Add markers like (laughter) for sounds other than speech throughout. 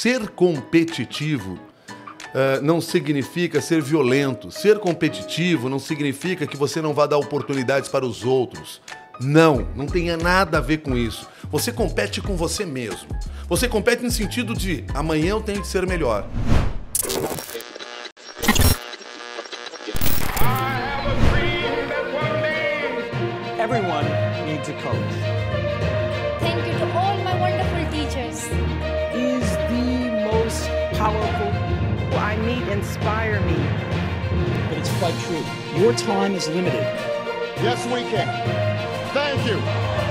ser competitivo Uh, não significa ser violento. Ser competitivo não significa que você não vá dar oportunidades para os outros. Não, não tenha nada a ver com isso. Você compete com você mesmo. Você compete no sentido de amanhã eu tenho que ser melhor. Everyone needs a coach. powerful. I need inspire me. But it's quite true. Your time is limited. Yes, we can. Thank you.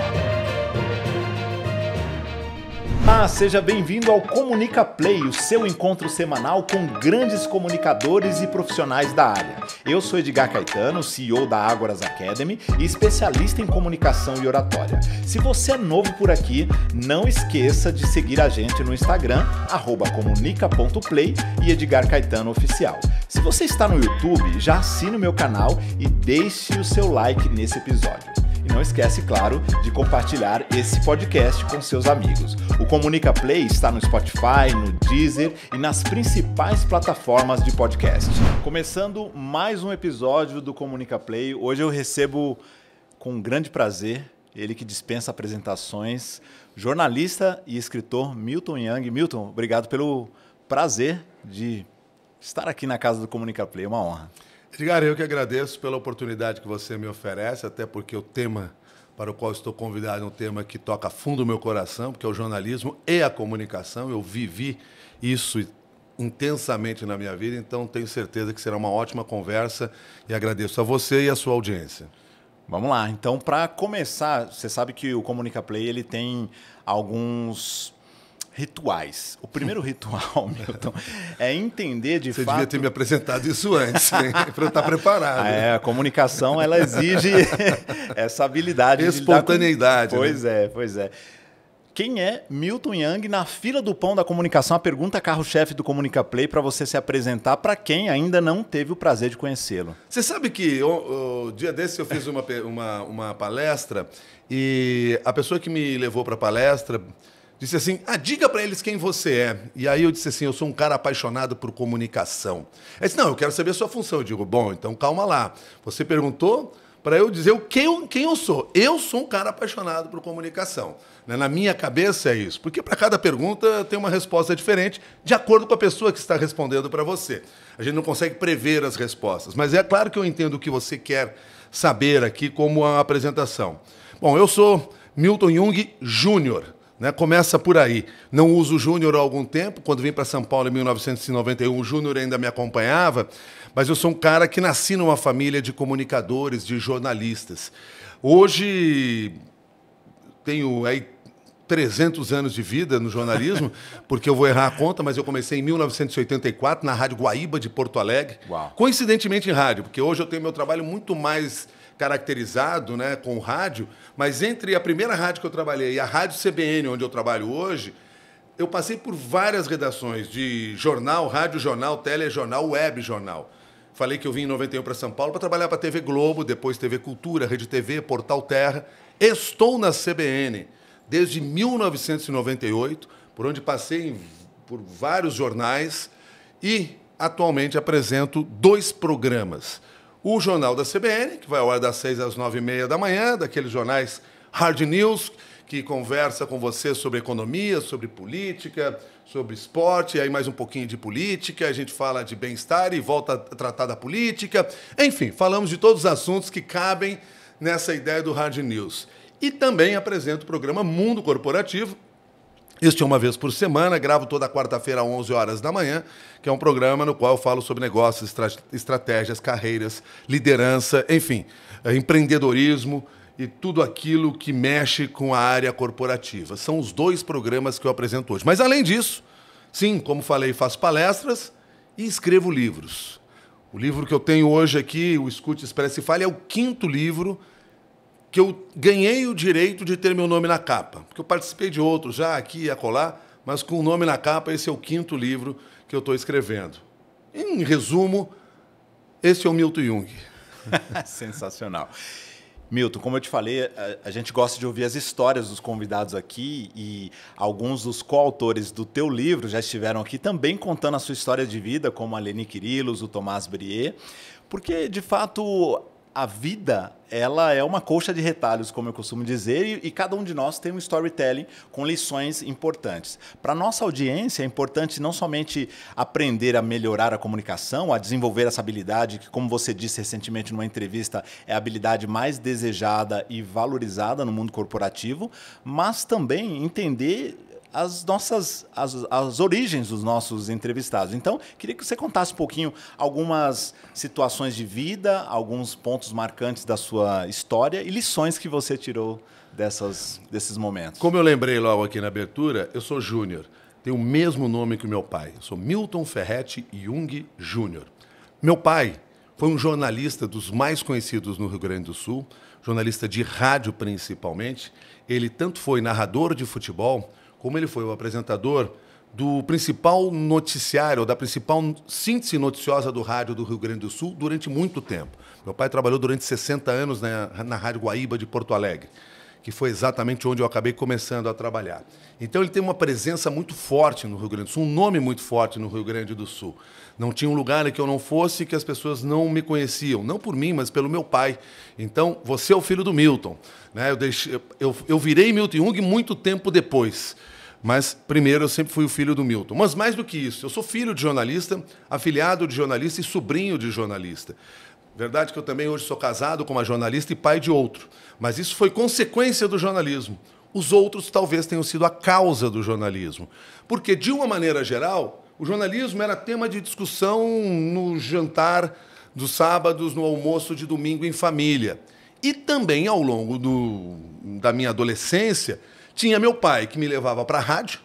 Olá, ah, seja bem-vindo ao Comunica Play, o seu encontro semanal com grandes comunicadores e profissionais da área. Eu sou Edgar Caetano, CEO da Ágoras Academy e especialista em comunicação e oratória. Se você é novo por aqui, não esqueça de seguir a gente no Instagram, comunica.play e Edgar Caetano Oficial. Se você está no YouTube, já assine o meu canal e deixe o seu like nesse episódio. E não esquece, claro, de compartilhar esse podcast com seus amigos. O Comunica Play está no Spotify, no Deezer e nas principais plataformas de podcast. Começando mais um episódio do Comunica Play. Hoje eu recebo com grande prazer ele que dispensa apresentações, jornalista e escritor Milton Yang. Milton, obrigado pelo prazer de estar aqui na casa do Comunica Play, é uma honra. Edgar, eu que agradeço pela oportunidade que você me oferece, até porque o tema para o qual estou convidado é um tema que toca fundo o meu coração, porque é o jornalismo e a comunicação. Eu vivi isso intensamente na minha vida, então tenho certeza que será uma ótima conversa e agradeço a você e a sua audiência. Vamos lá. Então, para começar, você sabe que o Comunica Play ele tem alguns rituais. O primeiro (laughs) ritual, Milton, é entender de Você fato... Você devia ter me apresentado isso antes, (laughs) para eu estar tá preparado. Ah, é, a comunicação ela exige (laughs) essa habilidade. Espontaneidade. Com... Né? Pois né? é, pois é. Quem é Milton Yang na fila do pão da comunicação? A pergunta carro-chefe do Comunica Play para você se apresentar para quem ainda não teve o prazer de conhecê-lo. Você sabe que o, o, dia desse eu fiz uma, uma, uma palestra e a pessoa que me levou para a palestra disse assim: Ah, diga para eles quem você é. E aí eu disse assim: Eu sou um cara apaixonado por comunicação. Ele disse: Não, eu quero saber a sua função. Eu digo: Bom, então calma lá. Você perguntou para eu dizer o que eu, quem eu sou. Eu sou um cara apaixonado por comunicação. Né, na minha cabeça é isso. Porque para cada pergunta tem uma resposta diferente, de acordo com a pessoa que está respondendo para você. A gente não consegue prever as respostas. Mas é claro que eu entendo o que você quer saber aqui como a apresentação. Bom, eu sou Milton Jung Júnior né? Começa por aí. Não uso o Júnior há algum tempo. Quando vim para São Paulo em 1991, o Júnior ainda me acompanhava. Mas eu sou um cara que nasci numa família de comunicadores, de jornalistas. Hoje tenho aí 300 anos de vida no jornalismo, (laughs) porque eu vou errar a conta, mas eu comecei em 1984 na Rádio Guaíba de Porto Alegre. Uau. Coincidentemente em rádio, porque hoje eu tenho meu trabalho muito mais caracterizado né, com rádio, mas entre a primeira rádio que eu trabalhei e a Rádio CBN, onde eu trabalho hoje, eu passei por várias redações de jornal, rádio jornal, telejornal, web jornal. Falei que eu vim em 91 para São Paulo para trabalhar para a TV Globo, depois TV Cultura, Rede TV, Portal Terra. Estou na CBN desde 1998, por onde passei em, por vários jornais e atualmente apresento dois programas o Jornal da CBN, que vai ao ar das 6 às 9 e meia da manhã, daqueles jornais Hard News, que conversa com você sobre economia, sobre política, sobre esporte, aí mais um pouquinho de política, a gente fala de bem-estar e volta a tratar da política. Enfim, falamos de todos os assuntos que cabem nessa ideia do Hard News. E também apresento o programa Mundo Corporativo, este é uma vez por semana, gravo toda quarta-feira às 11 horas da manhã, que é um programa no qual eu falo sobre negócios, estratégias, carreiras, liderança, enfim, eh, empreendedorismo e tudo aquilo que mexe com a área corporativa. São os dois programas que eu apresento hoje. Mas além disso, sim, como falei, faço palestras e escrevo livros. O livro que eu tenho hoje aqui, o Escute, Expressa e Fale, é o quinto livro que eu ganhei o direito de ter meu nome na capa. Porque eu participei de outros já aqui e acolá, mas com o nome na capa, esse é o quinto livro que eu estou escrevendo. Em resumo, esse é o Milton Jung. (laughs) Sensacional. Milton, como eu te falei, a, gente gosta de ouvir as histórias dos convidados aqui e alguns dos coautores do teu livro já estiveram aqui também contando a sua história de vida, como a Leni Quirilos, o Tomás Brier, porque de fato a vida ela é uma colcha de retalhos, como eu costumo dizer, e, e cada um de nós tem um storytelling com lições importantes. Para nossa audiência, é importante não somente aprender a melhorar a comunicação, a desenvolver essa habilidade, que, como você disse recentemente numa entrevista, é a habilidade mais desejada e valorizada no mundo corporativo, mas também entender as nossas as, as origens dos nossos entrevistados. Então, queria que você contasse um pouquinho algumas situações de vida, alguns pontos marcantes da sua história e lições que você tirou dessas, desses momentos. Como eu lembrei logo aqui na abertura, eu sou Júnior. Tenho o mesmo nome que o meu pai. Eu sou Milton Ferretti Jung Júnior. Meu pai foi um jornalista dos mais conhecidos no Rio Grande do Sul, jornalista de rádio principalmente. Ele tanto foi narrador de futebol como ele foi o apresentador do principal noticiário, da principal síntese noticiosa do rádio do Rio Grande do Sul durante muito tempo. Meu pai trabalhou durante 60 anos na, né, na Rádio Guaíba de Porto Alegre que foi exatamente onde eu acabei começando a trabalhar. Então ele tem uma presença muito forte no Rio Grande do Sul, um nome muito forte no Rio Grande do Sul. Não tinha um lugar em que eu não fosse que as pessoas não me conheciam, não por mim, mas pelo meu pai. Então, você é o filho do Milton. Né? Eu, deixei, eu, eu virei Milton Jung muito tempo depois. Mas primeiro eu sempre fui o filho do Milton. Mas mais do que isso, eu sou filho de jornalista, afiliado de jornalista e sobrinho de jornalista. Verdade que eu também hoje sou casado com uma jornalista e pai de outro. Mas isso foi consequência do jornalismo. Os outros talvez tenham sido a causa do jornalismo. Porque, de uma maneira geral, o jornalismo era tema de discussão no jantar dos sábados, no almoço de domingo em família. E também ao longo do, da minha adolescência, tinha meu pai que me levava para a rádio,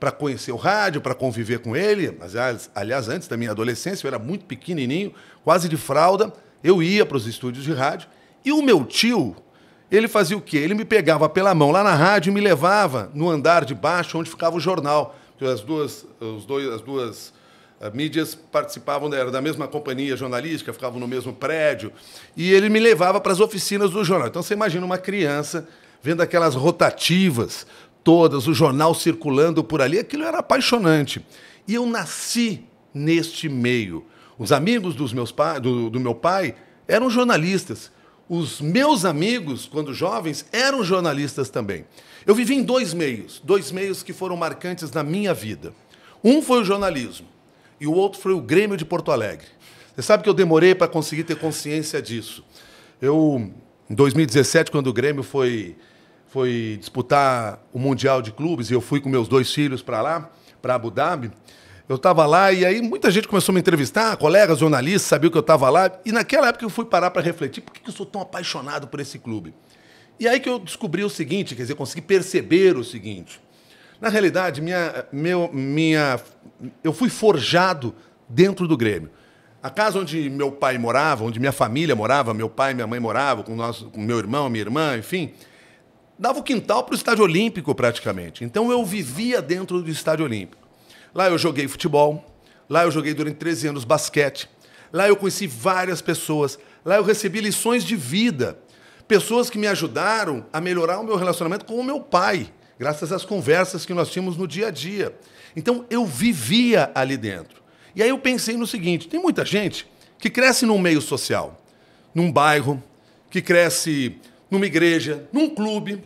para conhecer o rádio, para conviver com ele. Mas, aliás, antes da minha adolescência, eu era muito pequenininho, quase de fralda eu ia para os estúdios de rádio e o meu tio, ele fazia o quê? Ele me pegava pela mão lá na rádio e me levava no andar de baixo onde ficava o jornal. As duas, os dois, as duas eh, mídias participavam da mesma companhia jornalística, ficavam no mesmo prédio. E ele me levava para as oficinas do jornal. Então você imagina uma criança vendo aquelas rotativas todas, o jornal circulando por ali. Aquilo era apaixonante. E eu nasci neste meio. Os amigos dos meus pa... do, do meu pai eram jornalistas. Os meus amigos, quando jovens, eram jornalistas também. Eu vivi em dois meios, dois meios que foram marcantes na minha vida. Um foi o jornalismo e o outro foi o Grêmio de Porto Alegre. Você sabe que eu demorei para conseguir ter consciência disso. Eu, em 2017, quando o Grêmio foi, foi disputar o Mundial de Clubes, e eu fui com meus dois filhos para lá, para Abu Dhabi, eu estava lá e aí muita gente começou a me entrevistar, colegas, jornalistas, sabiam que eu estava lá. E naquela época eu fui parar para refletir por que, eu sou tão apaixonado por esse clube. E aí que eu descobri o seguinte, quer dizer, consegui perceber o seguinte. Na realidade, minha, meu, minha, eu fui forjado dentro do Grêmio. A casa onde meu pai morava, onde minha família morava, meu pai e minha mãe moravam, com, nosso, com meu irmão, minha irmã, enfim, dava o quintal para o estádio olímpico praticamente. Então eu vivia dentro do estádio olímpico. Lá eu joguei futebol, lá eu joguei durante 13 anos basquete, lá eu conheci várias pessoas, lá eu recebi lições de vida, pessoas que me ajudaram a melhorar o meu relacionamento com o meu pai, graças às conversas que nós tínhamos no dia a dia. Então eu vivia ali dentro. E aí eu pensei no seguinte: tem muita gente que cresce num meio social, num bairro, que cresce numa igreja, num clube,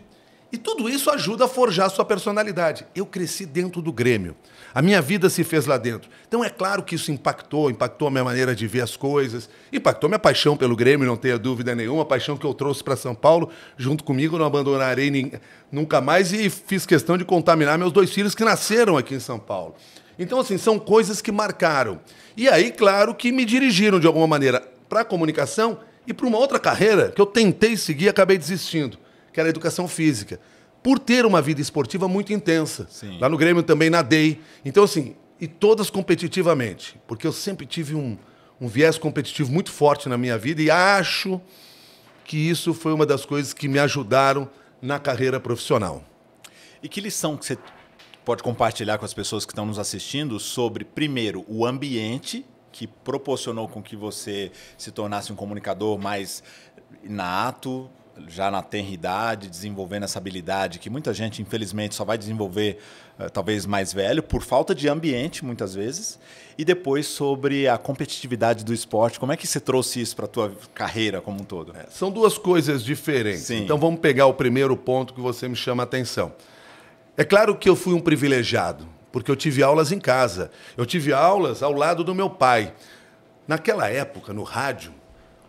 e tudo isso ajuda a forjar a sua personalidade. Eu cresci dentro do Grêmio. A minha vida se fez lá dentro. Então é claro que isso impactou, impactou a minha maneira de ver as coisas, impactou minha paixão pelo Grêmio, não tenha dúvida nenhuma, a paixão que eu trouxe para São Paulo, junto comigo, não abandonarei nem, nunca mais e fiz questão de contaminar meus dois filhos que nasceram aqui em São Paulo. Então, assim, são coisas que marcaram. E aí, claro, que me dirigiram de alguma maneira para a comunicação e para uma outra carreira que eu tentei seguir e acabei desistindo, que era a educação física por ter uma vida esportiva muito intensa. Sim. Lá no Grêmio também nadei. Então, assim, e todas competitivamente, porque eu sempre tive um, um viés competitivo muito forte na minha vida e acho que isso foi uma das coisas que me ajudaram na carreira profissional. E que lição que você pode compartilhar com as pessoas que estão nos assistindo sobre, primeiro, o ambiente que proporcionou com que você se tornasse um comunicador mais inato, já na tenridade, desenvolvendo essa habilidade que muita gente, infelizmente, só vai desenvolver eh, talvez mais velho, por falta de ambiente, muitas vezes. E depois sobre a competitividade do esporte. Como é que você trouxe isso para a tua carreira como um todo? É, são duas coisas diferentes. Sim. Então vamos pegar o primeiro ponto que você me chama a atenção. É claro que eu fui um privilegiado, porque eu tive aulas em casa. Eu tive aulas ao lado do meu pai. Naquela época, no rádio,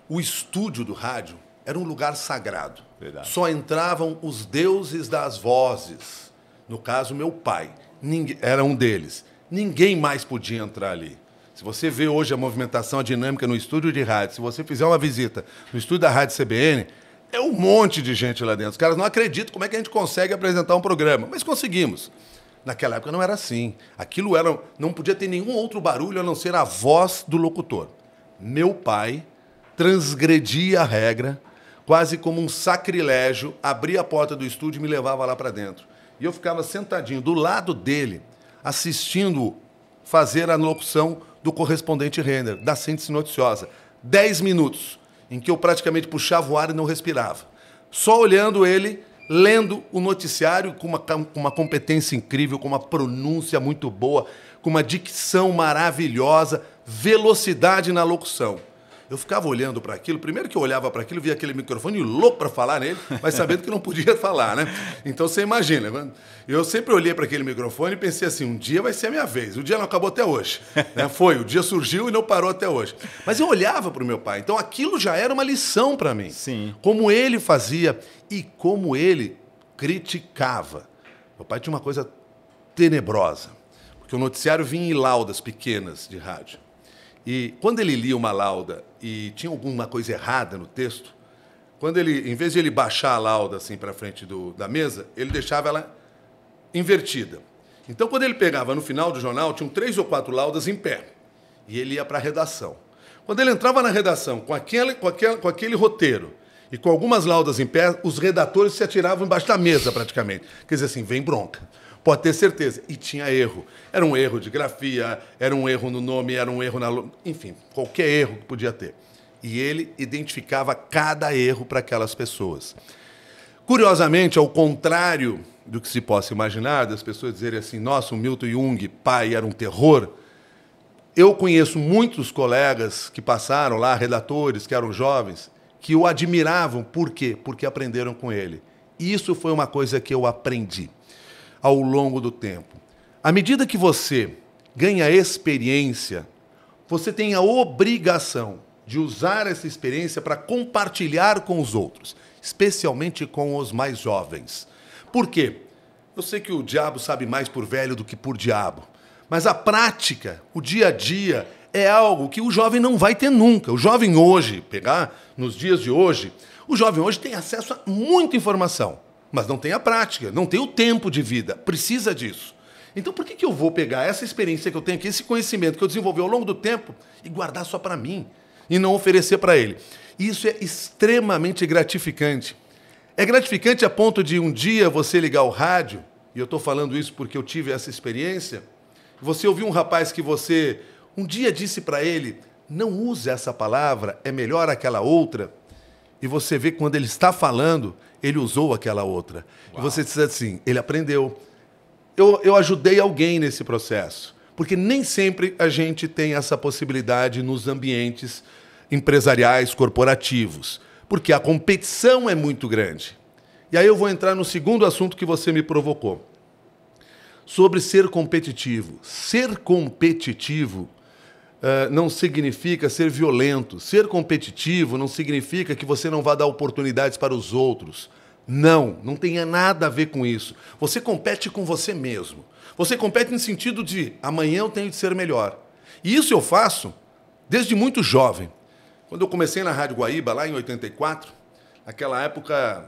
o estúdio do rádio era um lugar sagrado. Verdade. Só entravam os deuses das vozes. No caso, meu pai era um deles. Ninguém mais podia entrar ali. Se você vê hoje a movimentação a dinâmica no estúdio de rádio, se você fizer uma visita no estúdio da Rádio CBN, é um monte de gente lá dentro. Os caras não acreditam como é que a gente consegue apresentar um programa, mas conseguimos. Naquela época não era assim. Aquilo era, não podia ter nenhum outro barulho a não ser a voz do locutor. Meu pai transgredia a regra quase como um sacrilégio, abria a porta do estúdio e me levava lá para dentro. E eu ficava sentadinho do lado dele, assistindo fazer a locução do correspondente Renner, da síntese noticiosa. Dez minutos em que eu praticamente puxava o ar e não respirava. Só olhando ele, lendo o noticiário com uma, com uma competência incrível, com uma pronúncia muito boa, com uma dicção maravilhosa, velocidade na locução. Eu ficava olhando para aquilo. Primeiro que eu olhava para aquilo, via aquele microfone louco para falar nele, mas sabendo que não podia falar, né? Então você imagina. Né? Eu sempre olhei para aquele microfone e pensei assim: um dia vai ser a minha vez. O dia não acabou até hoje. Né? Foi, o dia surgiu e não parou até hoje. Mas eu olhava para o meu pai. Então aquilo já era uma lição para mim. Sim. Como ele fazia e como ele criticava. Meu pai tinha uma coisa tenebrosa, porque o noticiário vinha em laudas pequenas de rádio. E quando ele lia uma lauda e tinha alguma coisa errada no texto, quando ele, em vez de ele baixar a lauda assim para frente do, da mesa, ele deixava ela invertida. Então, quando ele pegava no final do jornal, tinham três ou quatro laudas em pé. E ele ia para a redação. Quando ele entrava na redação com aquele, com, aquele, com aquele roteiro e com algumas laudas em pé, os redatores se atiravam embaixo da mesa praticamente. Quer dizer assim, vem bronca. Pode ter certeza. E tinha erro. Era um erro de grafia, era um erro no nome, era um erro na. Enfim, qualquer erro que podia ter. E ele identificava cada erro para aquelas pessoas. Curiosamente, ao contrário do que se possa imaginar, das pessoas dizerem assim: nossa, o Milton Jung, pai, era um terror. Eu conheço muitos colegas que passaram lá, redatores que eram jovens, que o admiravam. Por quê? Porque aprenderam com ele. Isso foi uma coisa que eu aprendi ao longo do tempo. À medida que você ganha experiência, você tem a obrigação de usar essa experiência para compartilhar com os outros, especialmente com os mais jovens. Por quê? Eu sei que o diabo sabe mais por velho do que por diabo, mas a prática, o dia a dia, é algo que o jovem não vai ter nunca. O jovem hoje, pegar nos dias de hoje, o jovem hoje tem acesso a muita informação mas não tem a prática, não tem o tempo de vida, precisa disso. Então por que, que eu vou pegar essa experiência que eu tenho aqui, esse conhecimento que eu desenvolvi ao longo do tempo e guardar só para mim e não oferecer para ele? Isso é extremamente gratificante. É gratificante a ponto de um dia você ligar o rádio, e eu estou falando isso porque eu tive essa experiência, você ouvir um rapaz que você um dia disse para ele, não use essa palavra, é melhor aquela outra e você vê quando ele está falando, ele usou aquela outra. Uau. E você diz assim, ele aprendeu. Eu, eu ajudei alguém nesse processo. Porque nem sempre a gente tem essa possibilidade nos ambientes empresariais, corporativos. Porque a competição é muito grande. E aí eu vou entrar no segundo assunto que você me provocou. Sobre ser competitivo. Ser competitivo ah, não significa ser violento. Ser competitivo não significa que você não vá dar oportunidades para os outros. Não, não tenha nada a ver com isso. Você compete com você mesmo. Você compete no sentido de amanhã eu tenho de ser melhor. E isso eu faço desde muito jovem. Quando eu comecei na Rádio Guaíba, lá em 84, naquela época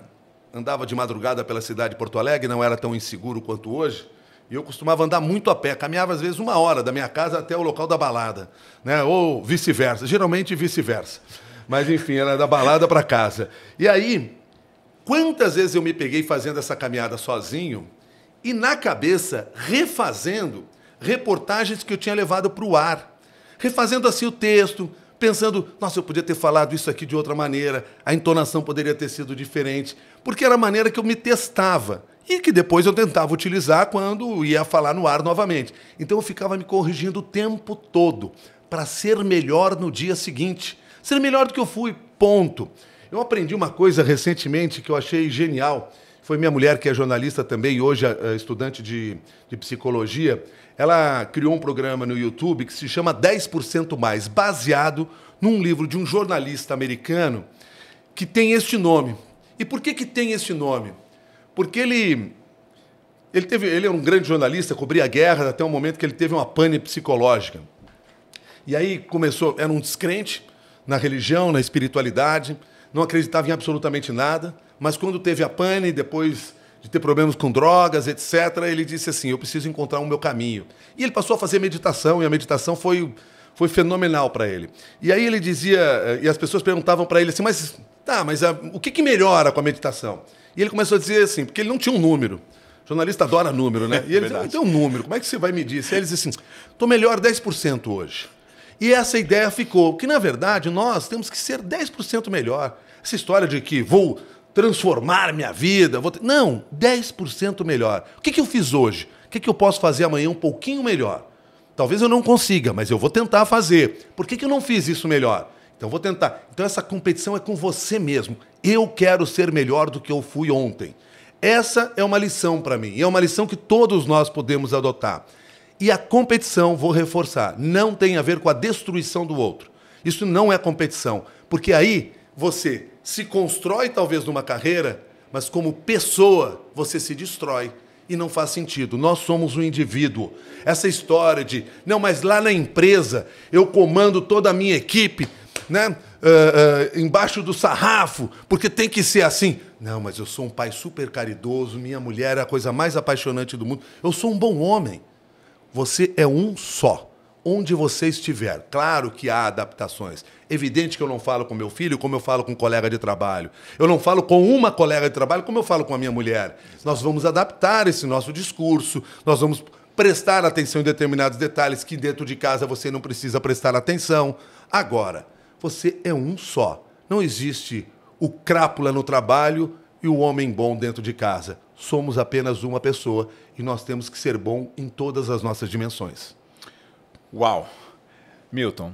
andava de madrugada pela cidade de Porto Alegre, não era tão inseguro quanto hoje. E eu costumava andar muito a pé, caminhava às vezes uma hora da minha casa até o local da balada, né? ou vice-versa, geralmente vice-versa. Mas enfim, era da balada para casa. E aí, quantas vezes eu me peguei fazendo essa caminhada sozinho e na cabeça refazendo reportagens que eu tinha levado para o ar, refazendo assim o texto, pensando, nossa, eu podia ter falado isso aqui de outra maneira, a entonação poderia ter sido diferente, porque era a maneira que eu me testava e que depois eu tentava utilizar quando ia falar no ar novamente. Então eu ficava me corrigindo o tempo todo para ser melhor no dia seguinte, ser melhor do que eu fui, ponto. Eu aprendi uma coisa recentemente que eu achei genial. Foi minha mulher, que é jornalista também, e hoje é estudante de, de psicologia. Ela criou um programa no YouTube que se chama 10% Mais, baseado num livro de um jornalista americano que tem este nome. E por que, que tem este nome? porque ele ele teve ele era um grande jornalista, cobria guerras até o momento que ele teve uma pane psicológica. E aí começou, era um descrente na religião, na espiritualidade, não acreditava em absolutamente nada, mas quando teve a pane, depois de ter problemas com drogas, etc., ele disse assim: Eu preciso encontrar o meu caminho. E ele passou a fazer meditação, e a meditação foi, foi fenomenal para ele. E aí ele dizia, eh, e as pessoas perguntavam para ele assim: Mas tá, mas a, o que, que melhora com a meditação? E ele começou a dizer assim, porque ele não tinha um número. O jornalista adora número, né? (laughs) É e ele disse, não tem um número, como é que você vai medir? E ele disse assim, estou melhor 10% hoje. E essa ideia ficou, que na verdade nós temos que ser 10% melhor. Essa história de que vou transformar minha vida, vou... não, 10% melhor. O que, que eu fiz hoje? O que, que eu posso fazer amanhã um pouquinho melhor? Talvez eu não consiga, mas eu vou tentar fazer. Por que, que eu não fiz isso melhor? Então vou tentar. Então essa competição é com você mesmo. Eu quero ser melhor do que eu fui ontem. Essa é uma lição para mim, e é uma lição que todos nós podemos adotar. E a competição, vou reforçar, não tem a ver com a destruição do outro. Isso não é competição, porque aí você se constrói talvez numa carreira, mas como pessoa você se destrói e não faz sentido. Nós somos um indivíduo. Essa história de, não, mas lá na empresa eu comando toda a minha equipe, né? uh, uh, embaixo do sarrafo, porque tem que ser assim. Não, mas eu sou um pai super caridoso, minha mulher é a coisa mais apaixonante do mundo. Eu sou um bom homem. Você é um só onde você estiver. Claro que há adaptações. Evidente que eu não falo com meu filho como eu falo com um colega de trabalho. Eu não falo com uma colega de trabalho como eu falo com a minha mulher. Nós vamos adaptar esse nosso discurso, nós vamos prestar atenção em determinados detalhes que dentro de casa você não precisa prestar atenção. Agora, você é um só. Não existe o crápula no trabalho e o homem bom dentro de casa. Somos apenas uma pessoa e nós temos que ser bom em todas as nossas dimensões. Uau! Milton,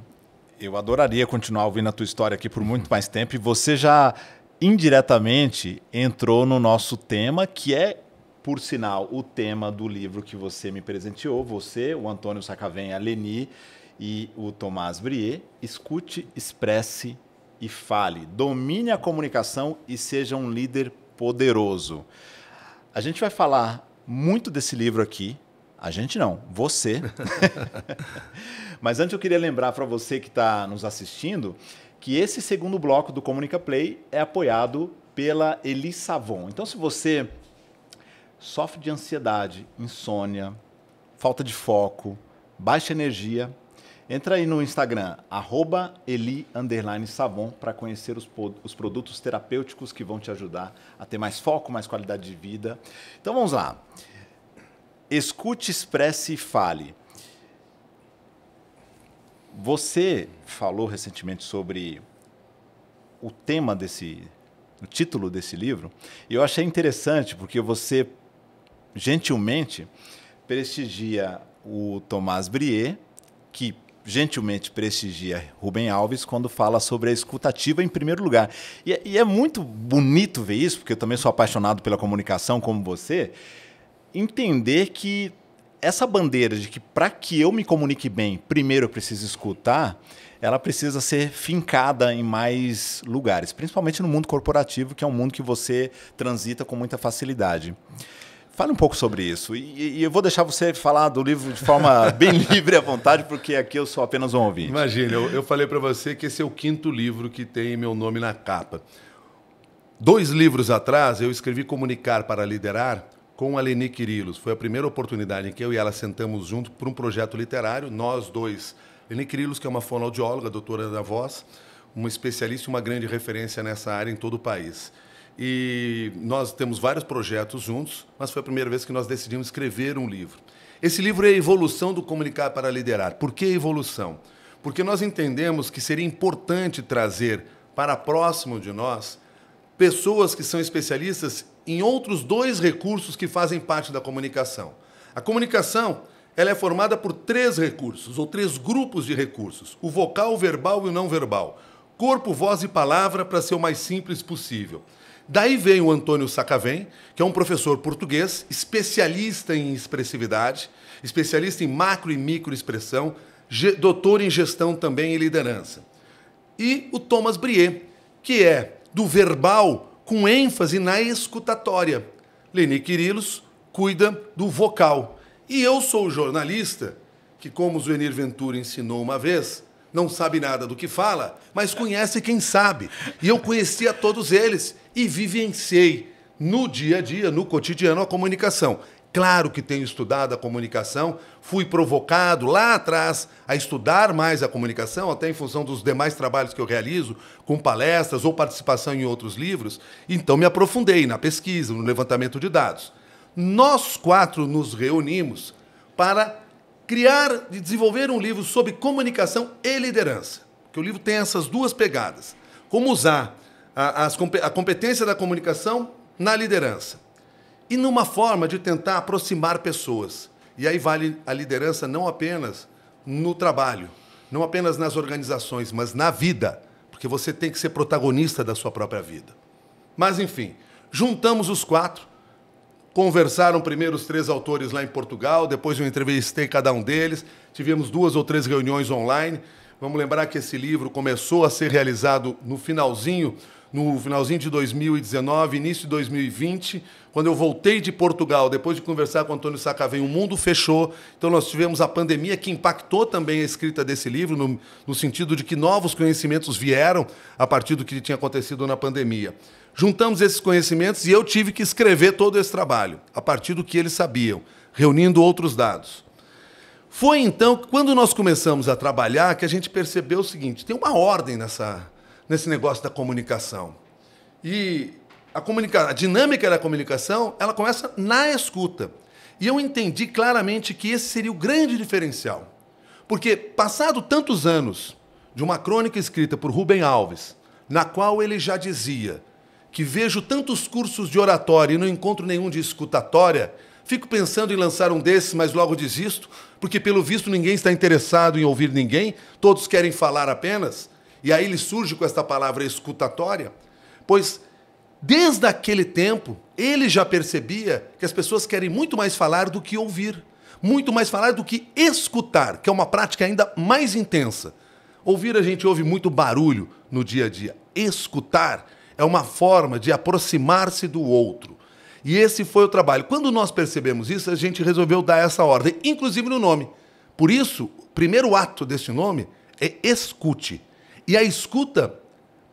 eu adoraria continuar ouvindo a tua história aqui por muito mais tempo e você já indiretamente entrou no nosso tema, que é, por sinal, o tema do livro que você me presenteou, você, o Antônio Sacavém, a Leni, e o Tomás Brier, escute, expresse e fale. Domine a comunicação e seja um líder poderoso. A gente vai falar muito desse livro aqui. A gente não, você. (laughs) Mas antes eu queria lembrar para você que está nos assistindo que esse segundo bloco do Comunica Play é apoiado pela Elis Savon. Então, se você sofre de ansiedade, insônia, falta de foco, baixa energia, Entra aí no Instagram, arroba para conhecer os, os produtos terapêuticos que vão te ajudar a ter mais foco, mais qualidade de vida. Então vamos lá. Escute, expresse e fale. Você falou recentemente sobre o tema desse. o título desse livro, e eu achei interessante porque você gentilmente prestigia o Tomás Brier, que gentilmente prestigia Rubem Alves quando fala sobre a escutativa em primeiro lugar. E, é, e, é muito bonito ver isso, porque eu também sou apaixonado pela comunicação, como você, entender que essa bandeira de que para que eu me comunique bem, primeiro eu preciso escutar, ela precisa ser fincada em mais lugares, principalmente no mundo corporativo, que é um mundo que você transita com muita facilidade. Fale um pouco sobre isso. E, e, eu vou deixar você falar do livro de forma (laughs) bem livre à vontade, porque aqui eu sou apenas um ouvinte. Imagina, eu, eu falei para você que esse é o quinto livro que tem meu nome na capa. Dois livros atrás, eu escrevi Comunicar para Liderar com a Leni Quirilos. Foi a primeira oportunidade em que eu e ela sentamos junto para um projeto literário, nós dois. Leni Quirilos, que é uma fonoaudióloga, doutora da voz, uma especialista e uma grande referência nessa área em todo o país. E nós temos vários projetos juntos, mas foi a primeira vez que nós decidimos escrever um livro. Esse livro é a evolução do Comunicar para Liderar. Por que evolução? Porque nós entendemos que seria importante trazer para próximo de nós pessoas que são especialistas em outros dois recursos que fazem parte da comunicação. A comunicação ela é formada por três recursos, ou três grupos de recursos: o vocal, o verbal e o não verbal. Corpo, voz e palavra, para ser o mais simples possível. Daí vem o Antônio Sacavém, que é um professor português, especialista em expressividade, especialista em macro e micro expressão, doutor em gestão também e liderança. E o Thomas Brier, que é do verbal com ênfase na escutatória. Leni Quirilos cuida do vocal. E eu sou jornalista, que como o Zuenir Ventura ensinou uma vez, não sabe nada do que fala, mas conhece quem sabe. E eu conhecia todos eles e vivenciei no dia a dia, no cotidiano, a comunicação. Claro que tenho estudado a comunicação, fui provocado lá atrás a estudar mais a comunicação, até em função dos demais trabalhos que eu realizo, com palestras ou participação em outros livros. Então me aprofundei na pesquisa, no levantamento de dados. Nós quatro nos reunimos para criar e desenvolver um livro sobre comunicação e liderança. Que o livro tem essas duas pegadas: como usar a, as, a competência da comunicação na liderança. E numa forma de tentar aproximar pessoas. E aí vale a liderança não apenas no trabalho, não apenas nas organizações, mas na vida, porque você tem que ser protagonista da sua própria vida. Mas enfim, juntamos os quatro, conversaram primeiro os três autores lá em Portugal, depois eu entrevistei cada um deles, tivemos duas ou três reuniões online. Vamos lembrar que esse livro começou a ser realizado no finalzinho no finalzinho de 2019, início de 2020, quando eu voltei de Portugal, depois de conversar com Antônio Sacavém, o mundo fechou. Então nós tivemos a pandemia que impactou também a escrita desse livro, no, no sentido de que novos conhecimentos vieram a partir do que tinha acontecido na pandemia. Juntamos esses conhecimentos e eu tive que escrever todo esse trabalho, a partir do que eles sabiam, reunindo outros dados. Foi então, quando nós começamos a trabalhar, que a gente percebeu o seguinte: tem uma ordem nessa, nesse negócio da comunicação. E a, comunica a dinâmica da comunicação, ela começa na escuta. E eu entendi claramente que esse seria o grande diferencial. Porque, passado tantos anos de uma crônica escrita por Rubem Alves, na qual ele já dizia que vejo tantos cursos de oratória e não encontro nenhum de escutatória, fico pensando em lançar um desses, mas logo desisto, porque pelo visto ninguém está interessado em ouvir ninguém, todos querem falar apenas. E aí ele surge com esta palavra escutatória, pois desde aquele tempo ele já percebia que as pessoas querem muito mais falar do que ouvir, muito mais falar do que escutar, que é uma prática ainda mais intensa. Ouvir a gente ouve muito barulho no dia a dia. Escutar é uma forma de aproximar-se do outro. E esse foi o trabalho. Quando nós percebemos isso, a gente resolveu dar essa ordem, inclusive no nome. Por isso, o primeiro ato desse nome é escute. E a escuta,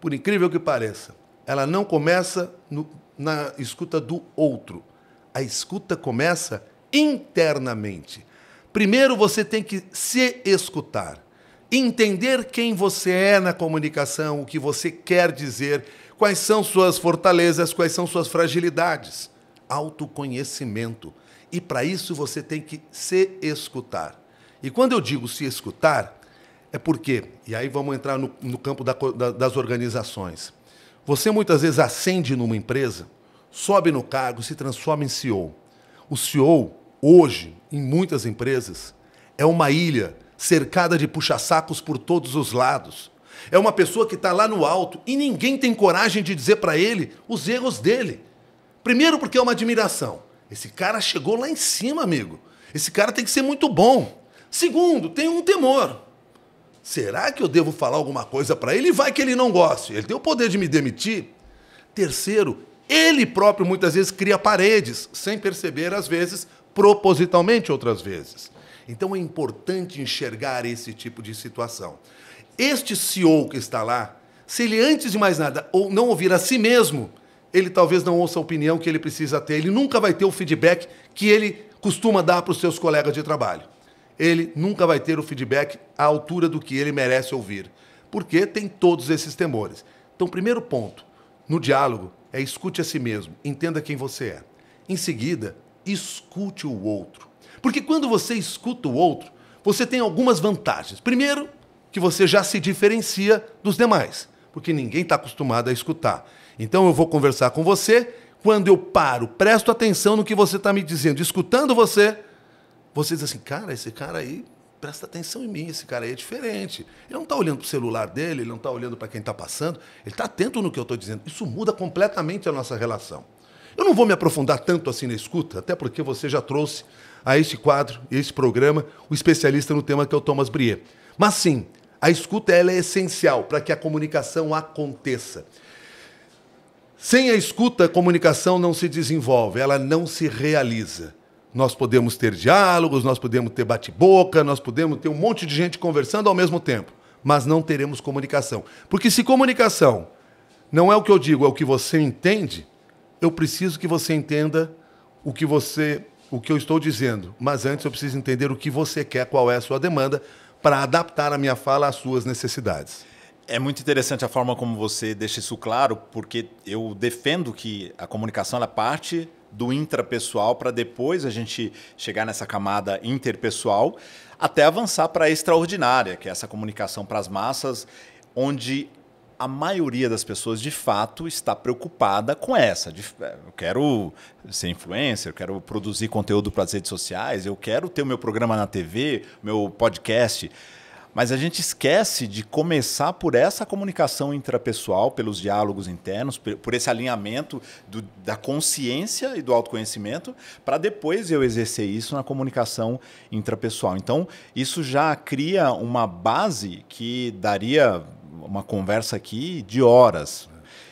por incrível que pareça, ela não começa no, na escuta do outro. A escuta começa internamente. Primeiro você tem que se escutar, entender quem você é na comunicação, o que você quer dizer, quais são suas fortalezas, quais são suas fragilidades. Autoconhecimento. E para isso você tem que se escutar. E quando eu digo se escutar, é porque, e aí vamos entrar no, no campo da, da, das organizações. Você muitas vezes ascende numa empresa, sobe no cargo, se transforma em CEO. O CEO, hoje, em muitas empresas, é uma ilha cercada de puxa-sacos por todos os lados. É uma pessoa que está lá no alto e ninguém tem coragem de dizer para ele os erros dele. Primeiro, porque é uma admiração. Esse cara chegou lá em cima, amigo. Esse cara tem que ser muito bom. Segundo, tem um temor. Será que eu devo falar alguma coisa para ele? Vai que ele não goste. Ele tem o poder de me demitir. Terceiro, ele próprio muitas vezes cria paredes, sem perceber, às vezes, propositalmente, outras vezes. Então é importante enxergar esse tipo de situação. Este CEO que está lá, se ele antes de mais nada ou não ouvir a si mesmo, ele talvez não ouça a opinião que ele precisa ter, ele nunca vai ter o feedback que ele costuma dar para os seus colegas de trabalho ele nunca vai ter o feedback à altura do que ele merece ouvir, porque tem todos esses temores. Então, primeiro ponto, no diálogo, é escute a si mesmo, entenda quem você é. Em seguida, escute o outro. Porque quando você escuta o outro, você tem algumas vantagens. Primeiro, que você já se diferencia dos demais, porque ninguém está acostumado a escutar. Então, eu vou conversar com você. Quando eu paro, presto atenção no que você está me dizendo, escutando você, vocês assim, cara, esse cara aí presta atenção em mim, esse cara aí é diferente. Ele não está olhando para o celular dele, ele não está olhando para quem está passando, ele está atento no que eu estou dizendo. Isso muda completamente a nossa relação. Eu não vou me aprofundar tanto assim na escuta, até porque você já trouxe a este quadro, a este programa, o especialista no tema que é o Thomas Brier. Mas sim, a escuta ela é essencial para que a comunicação aconteça. Sem a escuta, a comunicação não se desenvolve, ela não se realiza nós podemos ter diálogos, nós podemos ter bate-boca, nós podemos ter um monte de gente conversando ao mesmo tempo, mas não teremos comunicação. Porque se comunicação não é o que eu digo, é o que você entende, eu preciso que você entenda o que você, o que eu estou dizendo, mas antes eu preciso entender o que você quer, qual é a sua demanda para adaptar a minha fala às suas necessidades. É muito interessante a forma como você deixa isso claro, porque eu defendo que a comunicação é parte do intrapessoal para depois a gente chegar nessa camada interpessoal, até avançar para a extraordinária, que é essa comunicação para as massas, onde a maioria das pessoas de fato está preocupada com essa. É, eu quero ser influencer, eu quero produzir conteúdo para as redes sociais, eu quero ter o meu programa na TV, meu podcast. Mas a gente esquece de começar por essa comunicação intrapessoal, pelos diálogos internos, por esse alinhamento do, da consciência e do autoconhecimento, para depois eu exercer isso na comunicação intrapessoal. Então, isso já cria uma base que daria uma conversa aqui de horas.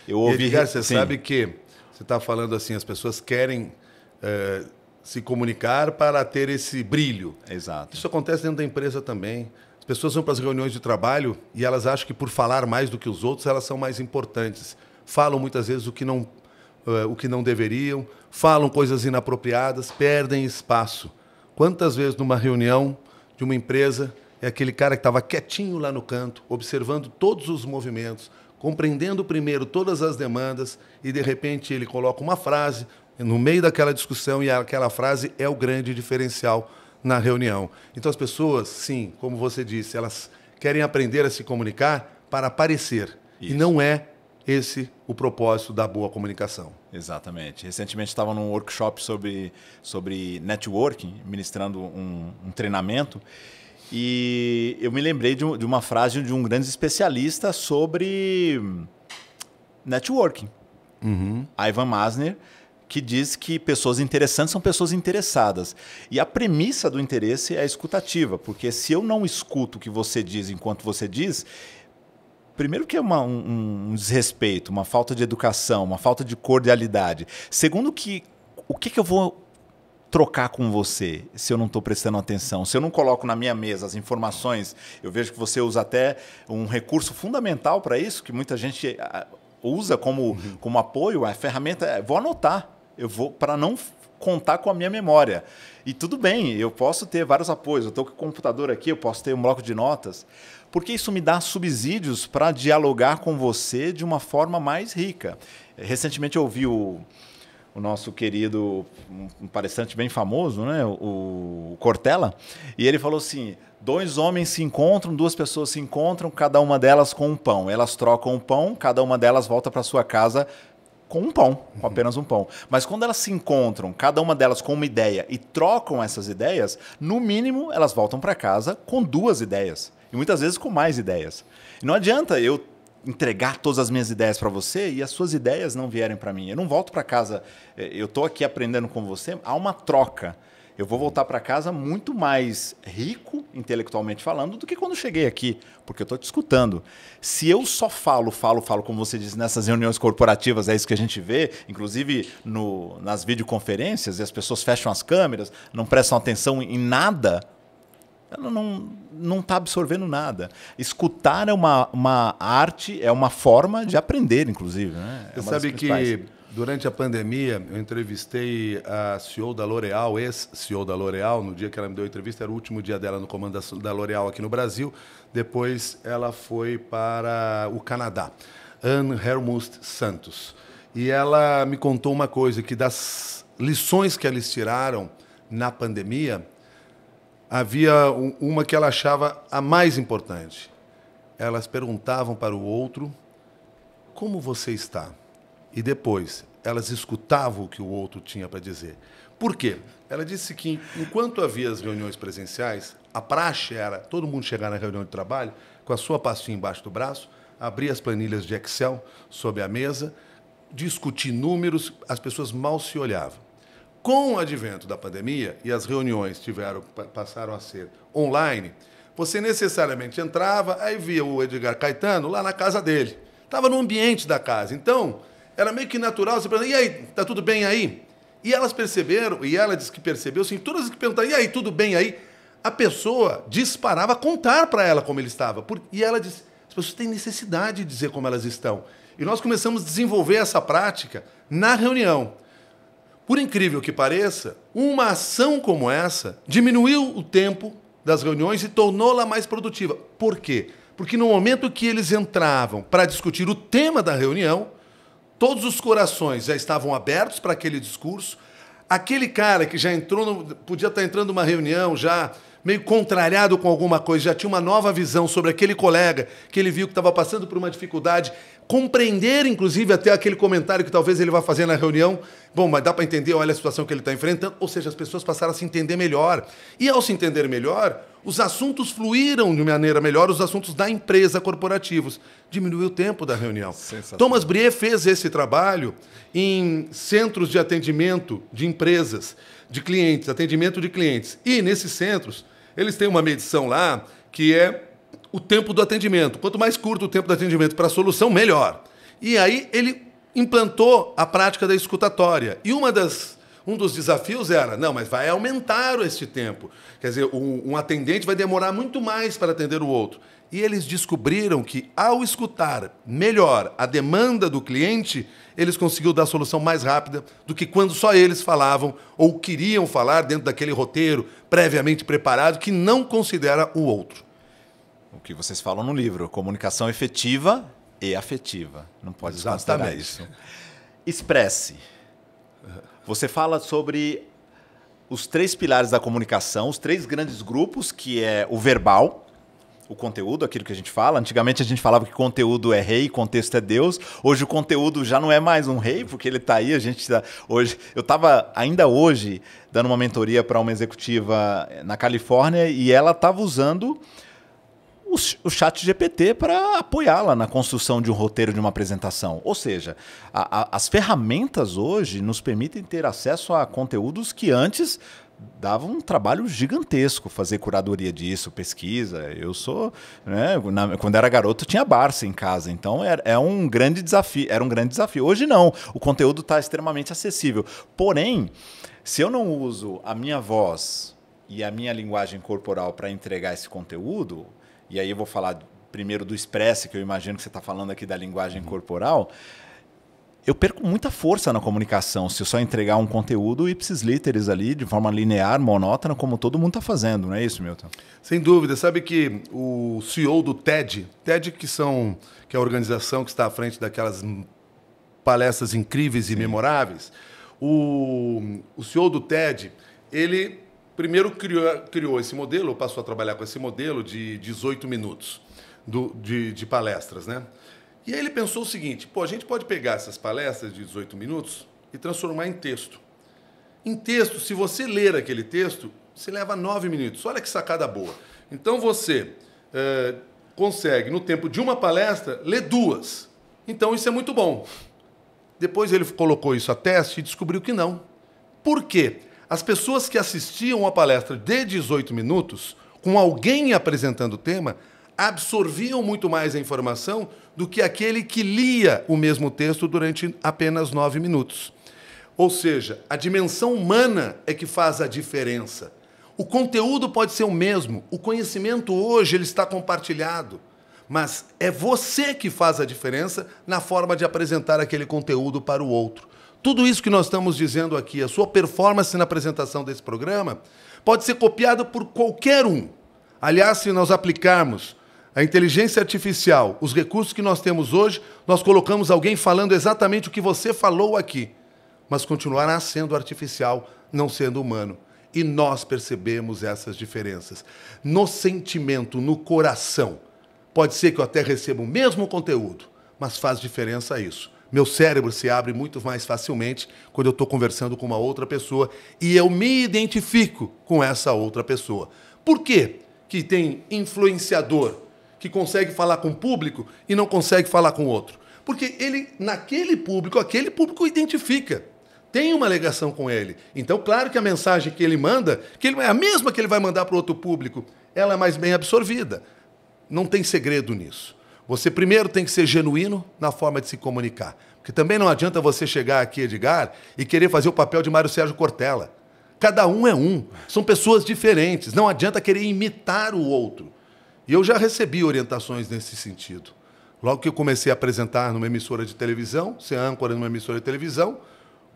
Eu ouvi. Edgar, você Sim. sabe que você está falando assim, as pessoas querem. É, se comunicar para ter esse brilho. Exato. Isso acontece dentro da empresa também. As pessoas vão para as reuniões de trabalho e elas acham que por falar mais do que os outros, elas são mais importantes. Falam muitas vezes o que não, uh, o que não deveriam, falam coisas inapropriadas, perdem espaço. Quantas vezes numa reunião de uma empresa é aquele cara que estava quietinho lá no canto, observando todos os movimentos, compreendendo primeiro todas as demandas e de repente ele coloca uma frase no meio daquela discussão e aquela frase é o grande diferencial na reunião. Então as pessoas, sim, como você disse, elas querem aprender a se comunicar para aparecer. Isso. E não é esse o propósito da boa comunicação. Exatamente. Recentemente estava num workshop sobre, sobre networking, ministrando um, um treinamento, e eu me lembrei de, de uma frase de um grande especialista sobre hum, networking. Uhum. Ivan Masner, que diz que pessoas interessantes são pessoas interessadas. E a premissa do interesse é a escutativa, porque se eu não escuto o que você diz enquanto você diz, primeiro que é uma, um, um, desrespeito, uma falta de educação, uma falta de cordialidade. Segundo que o que, que eu vou trocar com você se eu não estou prestando atenção, se eu não coloco na minha mesa as informações, eu vejo que você usa até um recurso fundamental para isso, que muita gente ah, usa como, uhum. como apoio, a ferramenta, é, vou anotar eu vou para não contar com a minha memória. E tudo bem, eu posso ter vários apoios, eu estou com o computador aqui, eu posso ter um bloco de notas, porque isso me dá subsídios para dialogar com você de uma forma mais rica. Recentemente eu ouvi o, o nosso querido, um palestrante bem famoso, né, o, o Cortella, e ele falou assim: dois homens se encontram, duas pessoas se encontram, cada uma delas com um pão. Elas trocam o um pão, cada uma delas volta para sua casa com um pão, com uhum. apenas um pão. Mas quando elas se encontram, cada uma delas com uma ideia e trocam essas ideias, no mínimo elas voltam para casa com duas ideias e muitas vezes com mais ideias. E não adianta eu entregar todas as minhas ideias para você e as suas ideias não vierem para mim. Eu não volto para casa, eh, eu estou aqui aprendendo com você, há uma troca eu vou voltar para casa muito mais rico, intelectualmente falando, do que quando cheguei aqui, porque eu estou te escutando. Se eu só falo, falo, falo, como você disse, nessas reuniões corporativas, é isso que a gente vê, inclusive no, nas videoconferências, e as pessoas fecham as câmeras, não prestam atenção em nada, ela não está absorvendo nada. Escutar é uma, uma arte, é uma forma de aprender, inclusive. Né? É você sabe que Durante a pandemia, eu entrevistei a CEO da L'Oréal, ex-CEO da L'Oréal, no dia que ela me deu a entrevista, era o último dia dela no comando da L'Oréal aqui no Brasil. Depois ela foi para o Canadá, Anne Hermust Santos. E ela me contou uma coisa, que das lições que eles tiraram na pandemia, havia uma que ela achava a mais importante. Elas perguntavam para o outro, como você está? e depois elas escutavam o que o outro tinha para dizer. Por quê? Ela disse que enquanto havia as reuniões presenciais, a praxe era todo mundo chegar na reunião de trabalho com a sua pastinha embaixo do braço, abrir as planilhas de Excel sobre a mesa, discutir números, as pessoas mal se olhavam. Com o advento da pandemia e as reuniões tiveram passaram a ser online, você necessariamente entrava, aí via o Edgar Caetano lá na casa dele. Estava no ambiente da casa. Então, era meio que natural você perguntar, e aí, tá tudo bem aí? E elas perceberam, e ela disse que percebeu, assim, todas que perguntaram, e aí, tudo bem aí? A pessoa disparava a contar para ela como ele estava. Por, e ela disse, as pessoas têm necessidade de dizer como elas estão. E nós começamos a desenvolver essa prática na reunião. Por incrível que pareça, uma ação como essa diminuiu o tempo das reuniões e tornou-la mais produtiva. Por quê? Porque no momento que eles entravam para discutir o tema da reunião, Todos os corações já estavam abertos para aquele discurso. Aquele cara que já entrou, no, podia estar entrando numa reunião já meio contrariado com alguma coisa, já tinha uma nova visão sobre aquele colega que ele viu que estava passando por uma dificuldade, compreender, inclusive, até aquele comentário que talvez ele vá fazer na reunião. Bom, mas dá para entender, olha a situação que ele está enfrentando. Ou seja, as pessoas passaram a se entender melhor. E ao se entender melhor, os assuntos fluíram de maneira melhor, os assuntos da empresa corporativos. Diminuiu o tempo da reunião. Thomas Brier fez esse trabalho em centros de atendimento de empresas, de clientes, atendimento de clientes. E nesses centros, eles têm uma medição lá que é o tempo do atendimento. Quanto mais curto o tempo do atendimento para a solução, melhor. E aí ele implantou a prática da escutatória. E uma das um dos desafios era, não, mas vai aumentar este tempo. Quer dizer, um, um atendente vai demorar muito mais para atender o outro e eles descobriram que, ao escutar melhor a demanda do cliente, eles conseguiram dar a solução mais rápida do que quando só eles falavam ou queriam falar dentro daquele roteiro previamente preparado que não considera o outro. O que vocês falam no livro, comunicação efetiva e afetiva. Não pode Exatamente. isso. Expresse. Você fala sobre os três pilares da comunicação, os três grandes grupos, que é o verbal, o conteúdo, aquilo que a gente fala. Antigamente a gente falava que conteúdo é rei, contexto é Deus. Hoje o conteúdo já não é mais um rei, porque ele está aí. A gente tá, hoje, eu estava ainda hoje dando uma mentoria para uma executiva na Califórnia e ela estava usando o, chat GPT para apoiá-la na construção de um roteiro de uma apresentação. Ou seja, a, a, as ferramentas hoje nos permitem ter acesso a conteúdos que antes dava um trabalho gigantesco fazer curadoria disso, pesquisa. Eu sou, né, na, quando era garoto tinha Barça em casa, então era, é um grande desafio, era um grande desafio. Hoje não, o conteúdo está extremamente acessível. Porém, se eu não uso a minha voz e a minha linguagem corporal para entregar esse conteúdo, e aí eu vou falar primeiro do Express, que eu imagino que você está falando aqui da linguagem uhum. corporal, eu perco muita força na comunicação se eu só entregar um conteúdo ipsis literis ali, de forma linear, monótona, como todo mundo está fazendo, não é isso, Milton? Sem dúvida. Sabe que o CEO do TED, TED que, são, que é a organização que está à frente daquelas palestras incríveis e memoráveis, o, o CEO do TED, ele primeiro criou, criou esse modelo, passou a trabalhar com esse modelo de 18 minutos do, de, de palestras, né? E aí ele pensou o seguinte: pô, a gente pode pegar essas palestras de 18 minutos e transformar em texto. Em texto, se você ler aquele texto, você leva 9 minutos. Olha que sacada boa. Então você é, consegue, no tempo de uma palestra, ler duas. Então isso é muito bom. Depois ele colocou isso a teste e descobriu que não. Por quê? As pessoas que assistiam a palestra de 18 minutos, com alguém apresentando o tema, absorviam muito mais a informação do que aquele que lia o mesmo texto durante apenas nove minutos. Ou seja, a dimensão humana é que faz a diferença. O conteúdo pode ser o mesmo, o conhecimento hoje ele está compartilhado, mas é você que faz a diferença na forma de apresentar aquele conteúdo para o outro. Tudo isso que nós estamos dizendo aqui, a sua performance na apresentação desse programa, pode ser copiado por qualquer um. Aliás, se nós aplicarmos a inteligência artificial, os recursos que nós temos hoje, nós colocamos alguém falando exatamente o que você falou aqui, mas continuará sendo artificial, não sendo humano. E nós percebemos essas diferenças. No sentimento, no coração, pode ser que eu até receba o mesmo conteúdo, mas faz diferença isso. Meu cérebro se abre muito mais facilmente quando eu estou conversando com uma outra pessoa e eu me identifico com essa outra pessoa. Por quê? que tem influenciador que consegue falar com o público e não consegue falar com o outro. Porque ele, naquele público, aquele público identifica. Tem uma ligação com ele. Então, claro que a mensagem que ele manda, que ele, é a mesma que ele vai mandar para outro público, ela é mais bem absorvida. Não tem segredo nisso. Você primeiro tem que ser genuíno na forma de se comunicar. Porque também não adianta você chegar aqui, Edgar, e querer fazer o papel de Mário Sérgio Cortella. Cada um é um. São pessoas diferentes. Não adianta querer imitar o outro. E eu já recebi orientações nesse sentido. Logo que eu comecei a apresentar numa emissora de televisão, ser âncora numa emissora de televisão,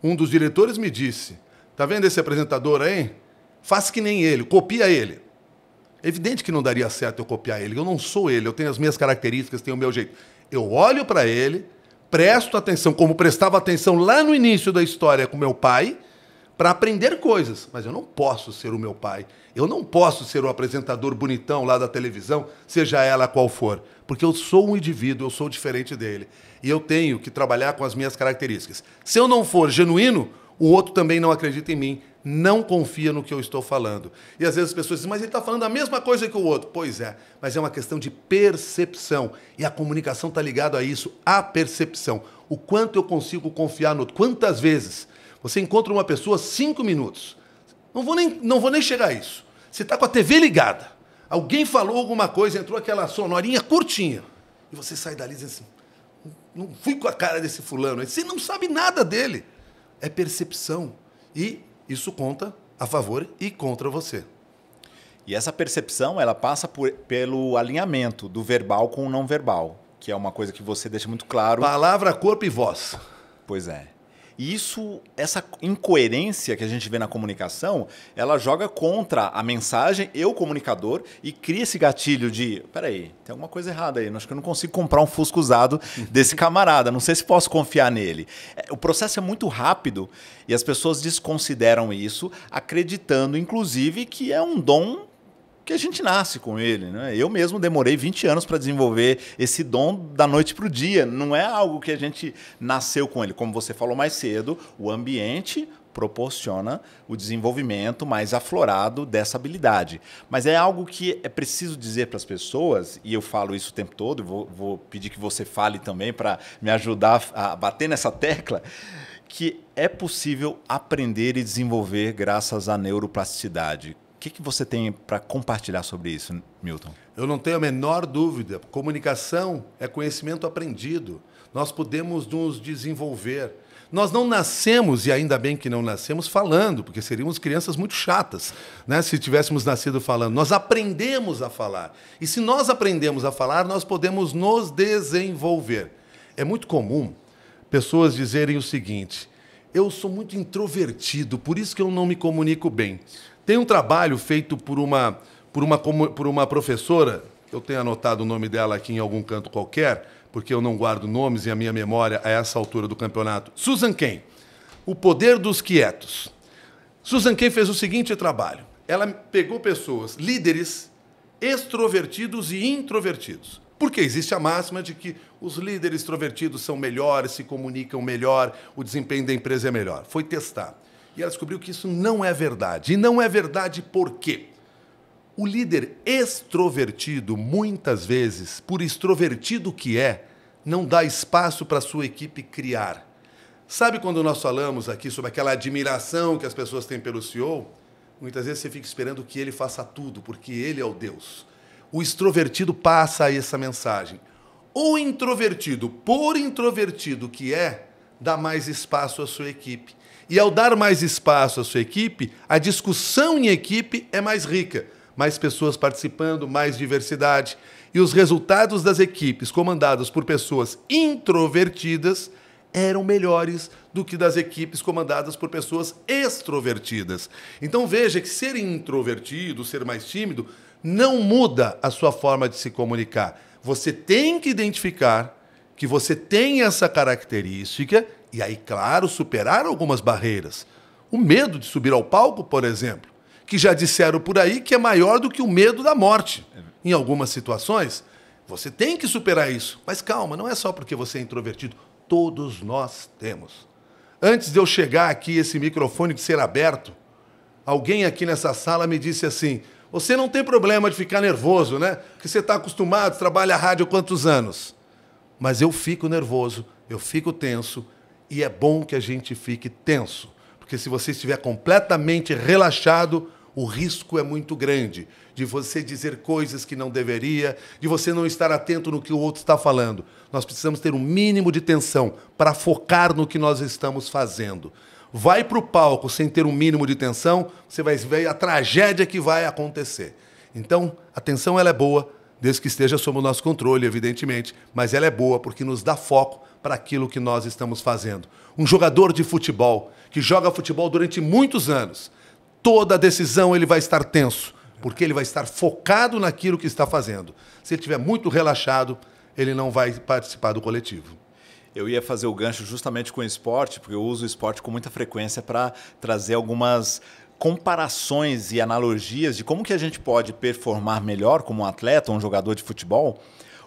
um dos diretores me disse: Tá vendo esse apresentador aí? Faz que nem ele, copia ele. Evidente que não daria certo eu copiar ele. Eu não sou ele, eu tenho as minhas características, tenho o meu jeito. Eu olho para ele, presto atenção, como prestava atenção lá no início da história com meu pai, para aprender coisas, mas eu não posso ser o meu pai. Eu não posso ser o apresentador bonitão lá da televisão, seja ela qual for, porque eu sou um indivíduo, eu sou diferente dele. E eu tenho que trabalhar com as minhas características. Se eu não for genuíno, o outro também não acredita em mim, não confia no que eu estou falando. E às vezes as pessoas dizem, mas ele está falando a mesma coisa que o outro. Pois é, mas é uma questão de percepção. E a comunicação está ligada a isso, a percepção. O quanto eu consigo confiar no outro. Quantas vezes você encontra uma pessoa cinco minutos. Não vou nem, não vou nem chegar a isso. Você está com a TV ligada. Alguém falou alguma coisa, entrou aquela sonorinha curtinha. E você sai dali dizendo assim: não fui com a cara desse fulano. Você não sabe nada dele. É percepção. E isso conta a favor e contra você. E essa percepção ela passa por, pelo alinhamento do verbal com o não verbal, que é uma coisa que você deixa muito claro. Palavra, corpo e voz. Pois é. E isso, essa incoerência que a gente vê na comunicação, ela joga contra a mensagem, eu comunicador, e cria esse gatilho de, peraí, tem alguma coisa errada aí, acho que eu não consigo comprar um Fusco usado desse (laughs) camarada, não sei se posso confiar nele. É, o processo é muito rápido e as pessoas desconsideram isso, acreditando, inclusive, que é um dom porque a gente nasce com ele. Né? Eu mesmo demorei 20 anos para desenvolver esse dom da noite para o dia. Não é algo que a gente nasceu com ele. Como você falou mais cedo, o ambiente proporciona o desenvolvimento mais aflorado dessa habilidade. Mas é algo que é preciso dizer para as pessoas, e eu falo isso o tempo todo, vou, vou pedir que você fale também para me ajudar a bater nessa tecla que é possível aprender e desenvolver graças à neuroplasticidade que, que você tem para compartilhar sobre isso, Milton? Eu não tenho a menor dúvida. Comunicação é conhecimento aprendido. Nós podemos nos desenvolver. Nós não nascemos, e ainda bem que não nascemos, falando, porque seríamos crianças muito chatas né, se tivéssemos nascido falando. Nós aprendemos a falar. E se nós aprendemos a falar, nós podemos nos desenvolver. É muito comum pessoas dizerem o seguinte: eu sou muito introvertido, por isso que eu não me comunico bem. Tem um trabalho feito por uma, por uma, por uma professora, eu tenho anotado o nome dela aqui em algum canto qualquer, porque eu não guardo nomes e a minha memória a é essa altura do campeonato. Susan Ken, O Poder dos Quietos. Susan Ken fez o seguinte trabalho. Ela pegou pessoas, líderes, extrovertidos e introvertidos. Porque existe a máxima de que os líderes extrovertidos são melhores, se comunicam melhor, o desempenho da empresa é melhor. Foi testar. E ela descobriu que isso não é verdade. E não é verdade por quê? O líder extrovertido, muitas vezes, por extrovertido que é, não dá espaço para a sua equipe criar. Sabe quando nós falamos aqui sobre aquela admiração que as pessoas têm pelo CEO? Muitas vezes você fica esperando que ele faça tudo, porque ele é o Deus. O extrovertido passa aí essa mensagem. O introvertido, por introvertido que é, dá mais espaço à sua equipe. E ao dar mais espaço à sua equipe, a discussão em equipe é mais rica, mais pessoas participando, mais diversidade. E os resultados das equipes comandadas por pessoas introvertidas eram melhores do que das equipes comandadas por pessoas extrovertidas. Então veja que ser introvertido, ser mais tímido, não muda a sua forma de se comunicar. Você tem que identificar que você tem essa característica e aí, claro, superaram algumas barreiras. O medo de subir ao palco, por exemplo, que já disseram por aí que é maior do que o medo da morte. Em algumas situações, você tem que superar isso. Mas calma, não é só porque você é introvertido. Todos nós temos. Antes de eu chegar aqui, esse microfone de ser aberto, alguém aqui nessa sala me disse assim: Você não tem problema de ficar nervoso, né? Porque você está acostumado, trabalha a rádio há quantos anos? Mas eu fico nervoso, eu fico tenso, e é bom que a gente fique tenso, porque se você estiver completamente relaxado, o risco é muito grande de você dizer coisas que não deveria, de você não estar atento no que o outro está falando. Nós precisamos ter um mínimo de tensão para focar no que nós estamos fazendo. Vai para o palco sem ter um mínimo de tensão, você vai ver a tragédia que vai acontecer. Então, a tensão ela é boa, desde que esteja sob o nosso controle, evidentemente, mas ela é boa porque nos dá foco para aquilo que nós estamos fazendo. Um jogador de futebol que joga futebol durante muitos anos, toda decisão ele vai estar tenso, porque ele vai estar focado naquilo que está fazendo. Se ele estiver muito relaxado, ele não vai participar do coletivo. Eu ia fazer o gancho justamente com o esporte, porque eu uso o esporte com muita frequência para trazer algumas comparações e analogias de como que a gente pode performar melhor como um atleta, um jogador de futebol,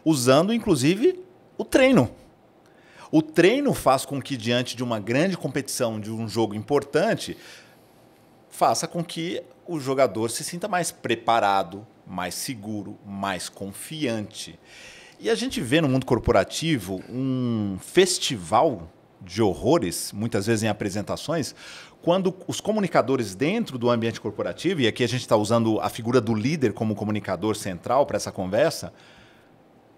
usando inclusive o treino. O treino faz com que diante de uma grande competição, de um jogo importante, faça com que o jogador se sinta mais preparado, mais seguro, mais confiante. E a gente vê no mundo corporativo um festival de horrores, muitas vezes em apresentações, quando os comunicadores dentro do ambiente corporativo, e aqui a gente está usando a figura do líder como comunicador central para essa conversa,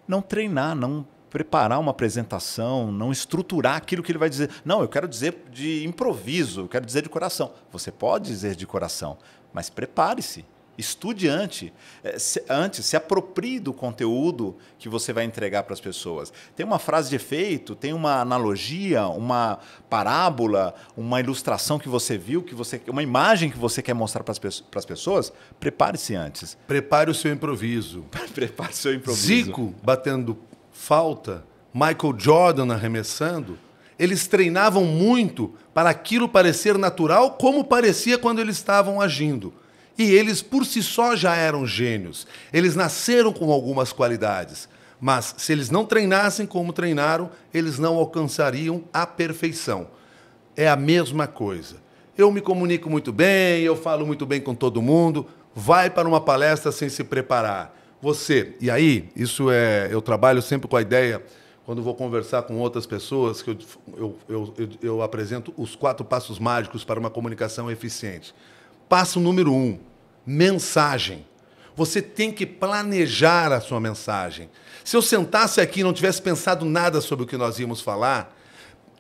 não treinar, não preparar uma apresentação, não estruturar aquilo que ele vai dizer. Não, eu quero dizer de improviso, eu quero dizer de coração. Você pode dizer de coração, mas prepare-se. Estude antes, eh, se, antes, se aproprie do conteúdo que você vai entregar para as pessoas. Tem uma frase de efeito, tem uma analogia, uma parábola, uma ilustração que você viu, que você, uma imagem que você quer mostrar para as pessoas. Prepare-se antes. Prepare o seu improviso. (laughs) Prepare o seu improviso. Zico batendo falta, Michael Jordan arremessando. Eles treinavam muito para aquilo parecer natural, como parecia quando eles estavam agindo. E eles por si só já eram gênios. Eles nasceram com algumas qualidades, mas se eles não treinassem como treinaram, eles não alcançariam a perfeição. É a mesma coisa. Eu me comunico muito bem, eu falo muito bem com todo mundo. Vai para uma palestra sem se preparar. Você, e aí, isso é. Eu trabalho sempre com a ideia, quando vou conversar com outras pessoas, que eu, eu, eu, eu apresento os quatro passos mágicos para uma comunicação eficiente. Passo número um: mensagem. Você tem que planejar a sua mensagem. Se eu sentasse aqui e não tivesse pensado nada sobre o que nós íamos falar,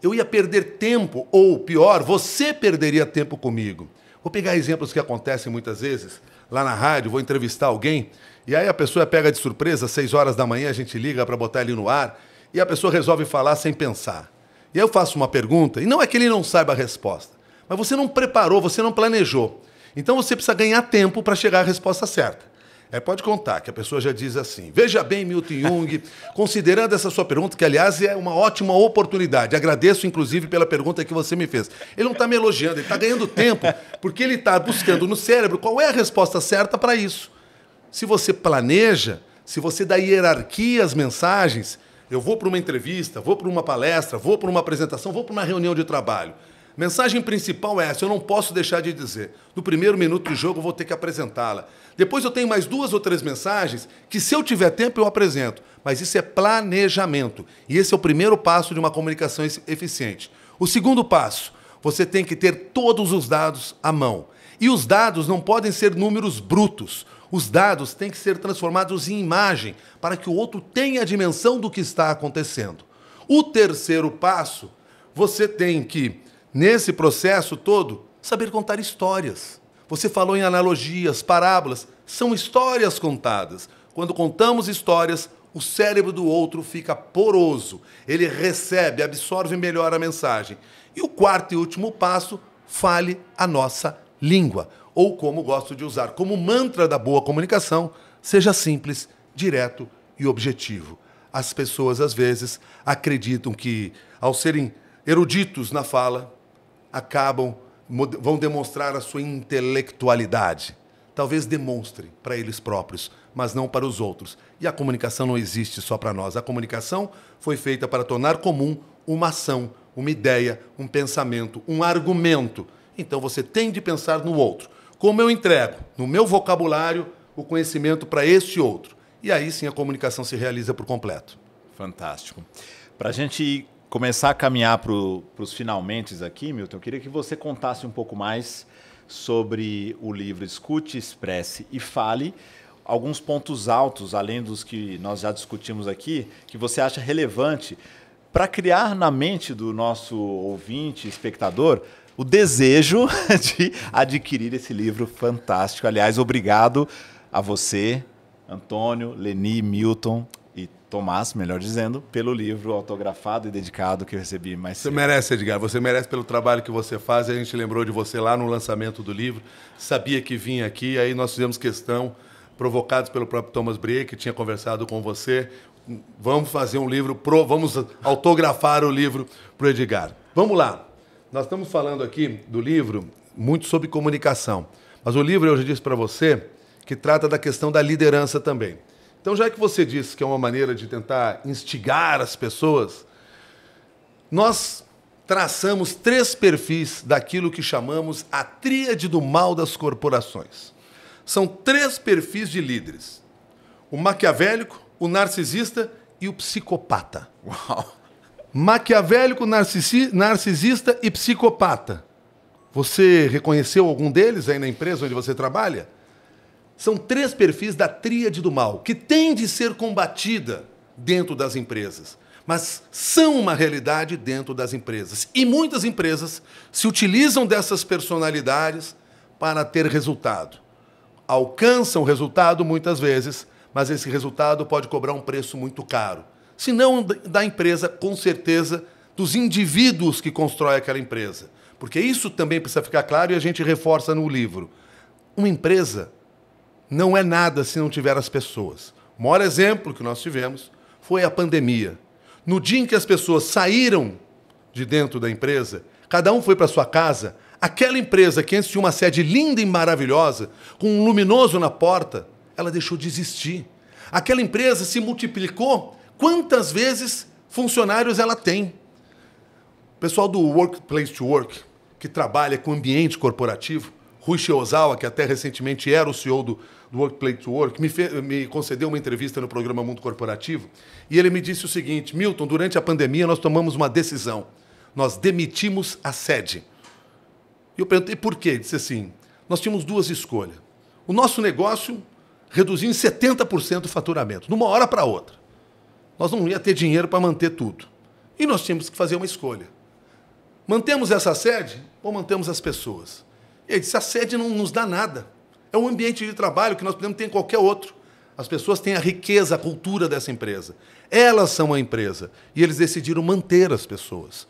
eu ia perder tempo, ou pior, você perderia tempo comigo. Vou pegar exemplos que acontecem muitas vezes lá na rádio, vou entrevistar alguém, e aí a pessoa pega de surpresa, às seis horas da manhã a gente liga para botar ele no ar, e a pessoa resolve falar sem pensar. E aí eu faço uma pergunta, e não é que ele não saiba a resposta, mas você não preparou, você não planejou. Então você precisa ganhar tempo para chegar à resposta certa. É, pode contar, que a pessoa já diz assim. Veja bem, Milton Jung, considerando essa sua pergunta, que aliás é uma ótima oportunidade, agradeço inclusive pela pergunta que você me fez. Ele não está me elogiando, ele está ganhando tempo, porque ele está buscando no cérebro qual é a resposta certa para isso. Se você planeja, se você dá hierarquia às mensagens, eu vou para uma entrevista, vou para uma palestra, vou para uma apresentação, vou para uma reunião de trabalho. Mensagem principal é essa, eu não posso deixar de dizer. No primeiro minuto do jogo eu vou ter que apresentá-la. Depois eu tenho mais duas ou três mensagens que, se eu tiver tempo, eu apresento. Mas isso é planejamento. E esse é o primeiro passo de uma comunicação eficiente. O segundo passo, você tem que ter todos os dados à mão. E os dados não podem ser números brutos. Os dados têm que ser transformados em imagem para que o outro tenha a dimensão do que está acontecendo. O terceiro passo, você tem que nesse processo todo, saber contar histórias. Você falou em analogias, parábolas, são histórias contadas. Quando contamos histórias, o cérebro do outro fica poroso, ele recebe, absorve melhor a mensagem. E o quarto e último passo, fale a nossa língua, ou como gosto de usar como mantra da boa comunicação, seja simples, direto e objetivo. As pessoas às vezes acreditam que ao serem eruditos na fala, acabam vão demonstrar a sua intelectualidade. Talvez demonstre para eles próprios, mas não para os outros. E a comunicação não existe só para nós. A comunicação foi feita para tornar comum uma ação, uma ideia, um pensamento, um argumento. Então você tem de pensar no outro. Como eu entrego no meu vocabulário o conhecimento para este outro? E aí sim a comunicação se realiza por completo. Fantástico. Para a gente começar a caminhar para os finalmente aqui, Milton, eu queria que você contasse um pouco mais sobre o livro Escute, Expresse e Fale, alguns pontos altos, além dos que nós já discutimos aqui, que você acha relevante para criar na mente do nosso ouvinte, espectador, o desejo (laughs) de adquirir esse livro fantástico. Aliás, obrigado a você, Antônio, Leni, Milton, Tomás, melhor dizendo, pelo livro autografado e dedicado que eu recebi mais Você merece, Edgar. Você merece pelo trabalho que você faz. A gente lembrou de você lá no lançamento do livro. Sabia que vinha aqui, aí nós fizemos questão, provocados pelo próprio Thomas Brie, que tinha conversado com você. Vamos fazer um livro, pro, vamos autografar o livro para o Edgar. Vamos lá. Nós estamos falando aqui do livro muito sobre comunicação. Mas o livro, eu já disse para você, que trata da questão da liderança também. Então, já que você disse que é uma maneira de tentar instigar as pessoas, nós traçamos três perfis daquilo que chamamos a tríade do mal das corporações. São três perfis de líderes: o maquiavélico, o narcisista e o psicopata. Uau! Maquiavélico, narcisista e psicopata. Você reconheceu algum deles aí na empresa onde você trabalha? São três perfis da tríade do mal, que tem de ser combatida dentro das empresas, mas são uma realidade dentro das empresas. E muitas empresas se utilizam dessas personalidades para ter resultado. Alcançam resultado muitas vezes, mas esse resultado pode cobrar um preço muito caro. Se não da empresa, com certeza dos indivíduos que constrói aquela empresa. Porque isso também precisa ficar claro e a gente reforça no livro. Uma empresa não é nada se não tiver as pessoas. O maior exemplo que nós tivemos foi a pandemia. No dia em que as pessoas saíram de dentro da empresa, cada um foi para sua casa, aquela empresa que antes tinha uma sede linda e maravilhosa, com um luminoso na porta, ela deixou de existir. Aquela empresa se multiplicou. Quantas vezes funcionários ela tem? O pessoal do Workplace to Work, que trabalha com ambiente corporativo, Rui Ozawa, que até recentemente era o CEO do, do Workplace to Work, me, fe, me concedeu uma entrevista no programa Mundo Corporativo, e ele me disse o seguinte: Milton, durante a pandemia nós tomamos uma decisão. Nós demitimos a sede. E eu perguntei por quê? Ele disse assim: nós tínhamos duas escolhas. O nosso negócio reduziu em 70% o faturamento, de uma hora para outra. Nós não ia ter dinheiro para manter tudo. E nós tínhamos que fazer uma escolha. Mantemos essa sede ou mantemos as pessoas? Ele disse: a sede não nos dá nada. É um ambiente de trabalho que nós podemos ter em qualquer outro. As pessoas têm a riqueza, a cultura dessa empresa. Elas são a empresa. E eles decidiram manter as pessoas.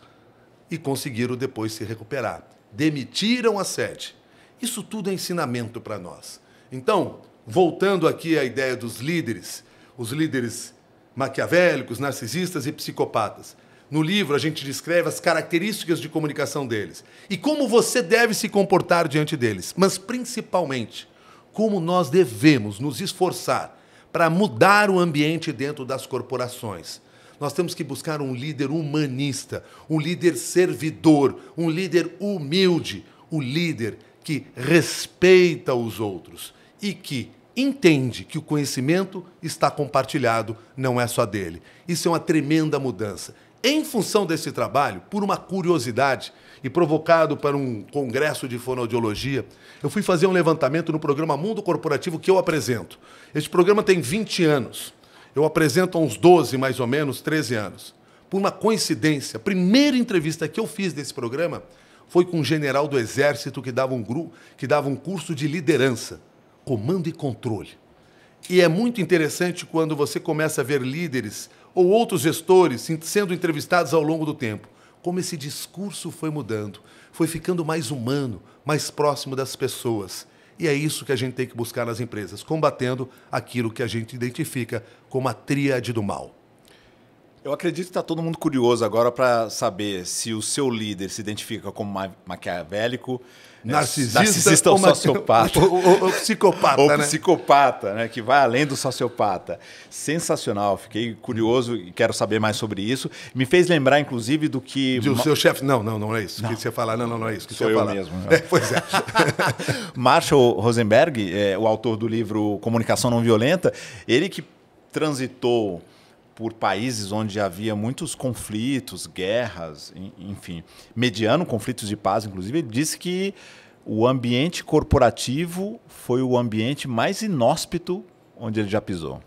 E conseguiram depois se recuperar. Demitiram a sede. Isso tudo é ensinamento para nós. Então, voltando aqui à ideia dos líderes, os líderes maquiavélicos, narcisistas e psicopatas. No livro, a gente descreve as características de comunicação deles e como você deve se comportar diante deles, mas principalmente como nós devemos nos esforçar para mudar o ambiente dentro das corporações. Nós temos que buscar um líder humanista, um líder servidor, um líder humilde, o um líder que respeita os outros e que entende que o conhecimento está compartilhado, não é só dele. Isso é uma tremenda mudança. Em função desse trabalho, por uma curiosidade e provocado para um congresso de fonoaudiologia, eu fui fazer um levantamento no programa Mundo Corporativo que eu apresento. Este programa tem 20 anos. Eu apresento há uns 12, mais ou menos, 13 anos. Por uma coincidência, a primeira entrevista que eu fiz desse programa foi com um general do exército que dava um grupo, que dava um curso de liderança, comando e controle. E é muito interessante quando você começa a ver líderes ou outros gestores sendo entrevistados ao longo do tempo, como esse discurso foi mudando, foi ficando mais humano, mais próximo das pessoas. E é isso que a gente tem que buscar nas empresas, combatendo aquilo que a gente identifica como a tríade do mal. Eu acredito que está todo mundo curioso agora para saber se o seu líder se identifica como ma maquiavélico, né? narcisista, narcisista ou, ou é sociopata. (laughs) Ou, ou, ou psicopata, ou né? psicopata, né? Que vai além do sociopata. Sensacional. Fiquei curioso e quero saber mais sobre isso. Me fez lembrar, inclusive, do que... De o seu chefe... Não, não, não é isso. Que você falar. Não, não, não é isso. Que Sou eu falar. mesmo. (laughs) Né? É, pois é. (laughs) Marshall Rosenberg, é, o autor do livro Comunicação Não Violenta, ele que transitou por países onde havia muitos conflitos, guerras, enfim, mediano conflitos de paz, inclusive, ele disse que o ambiente corporativo foi o ambiente mais inóspito onde ele já pisou.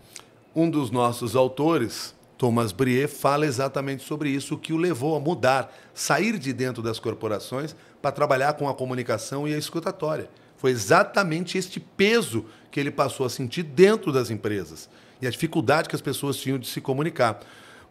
Um dos nossos autores, Thomas Brier, fala exatamente sobre isso, o que o levou a mudar, sair de dentro das corporações para trabalhar com a comunicação e a escutatória. Foi exatamente este peso que ele passou a sentir dentro das empresas e a dificuldade que as pessoas tinham de se comunicar.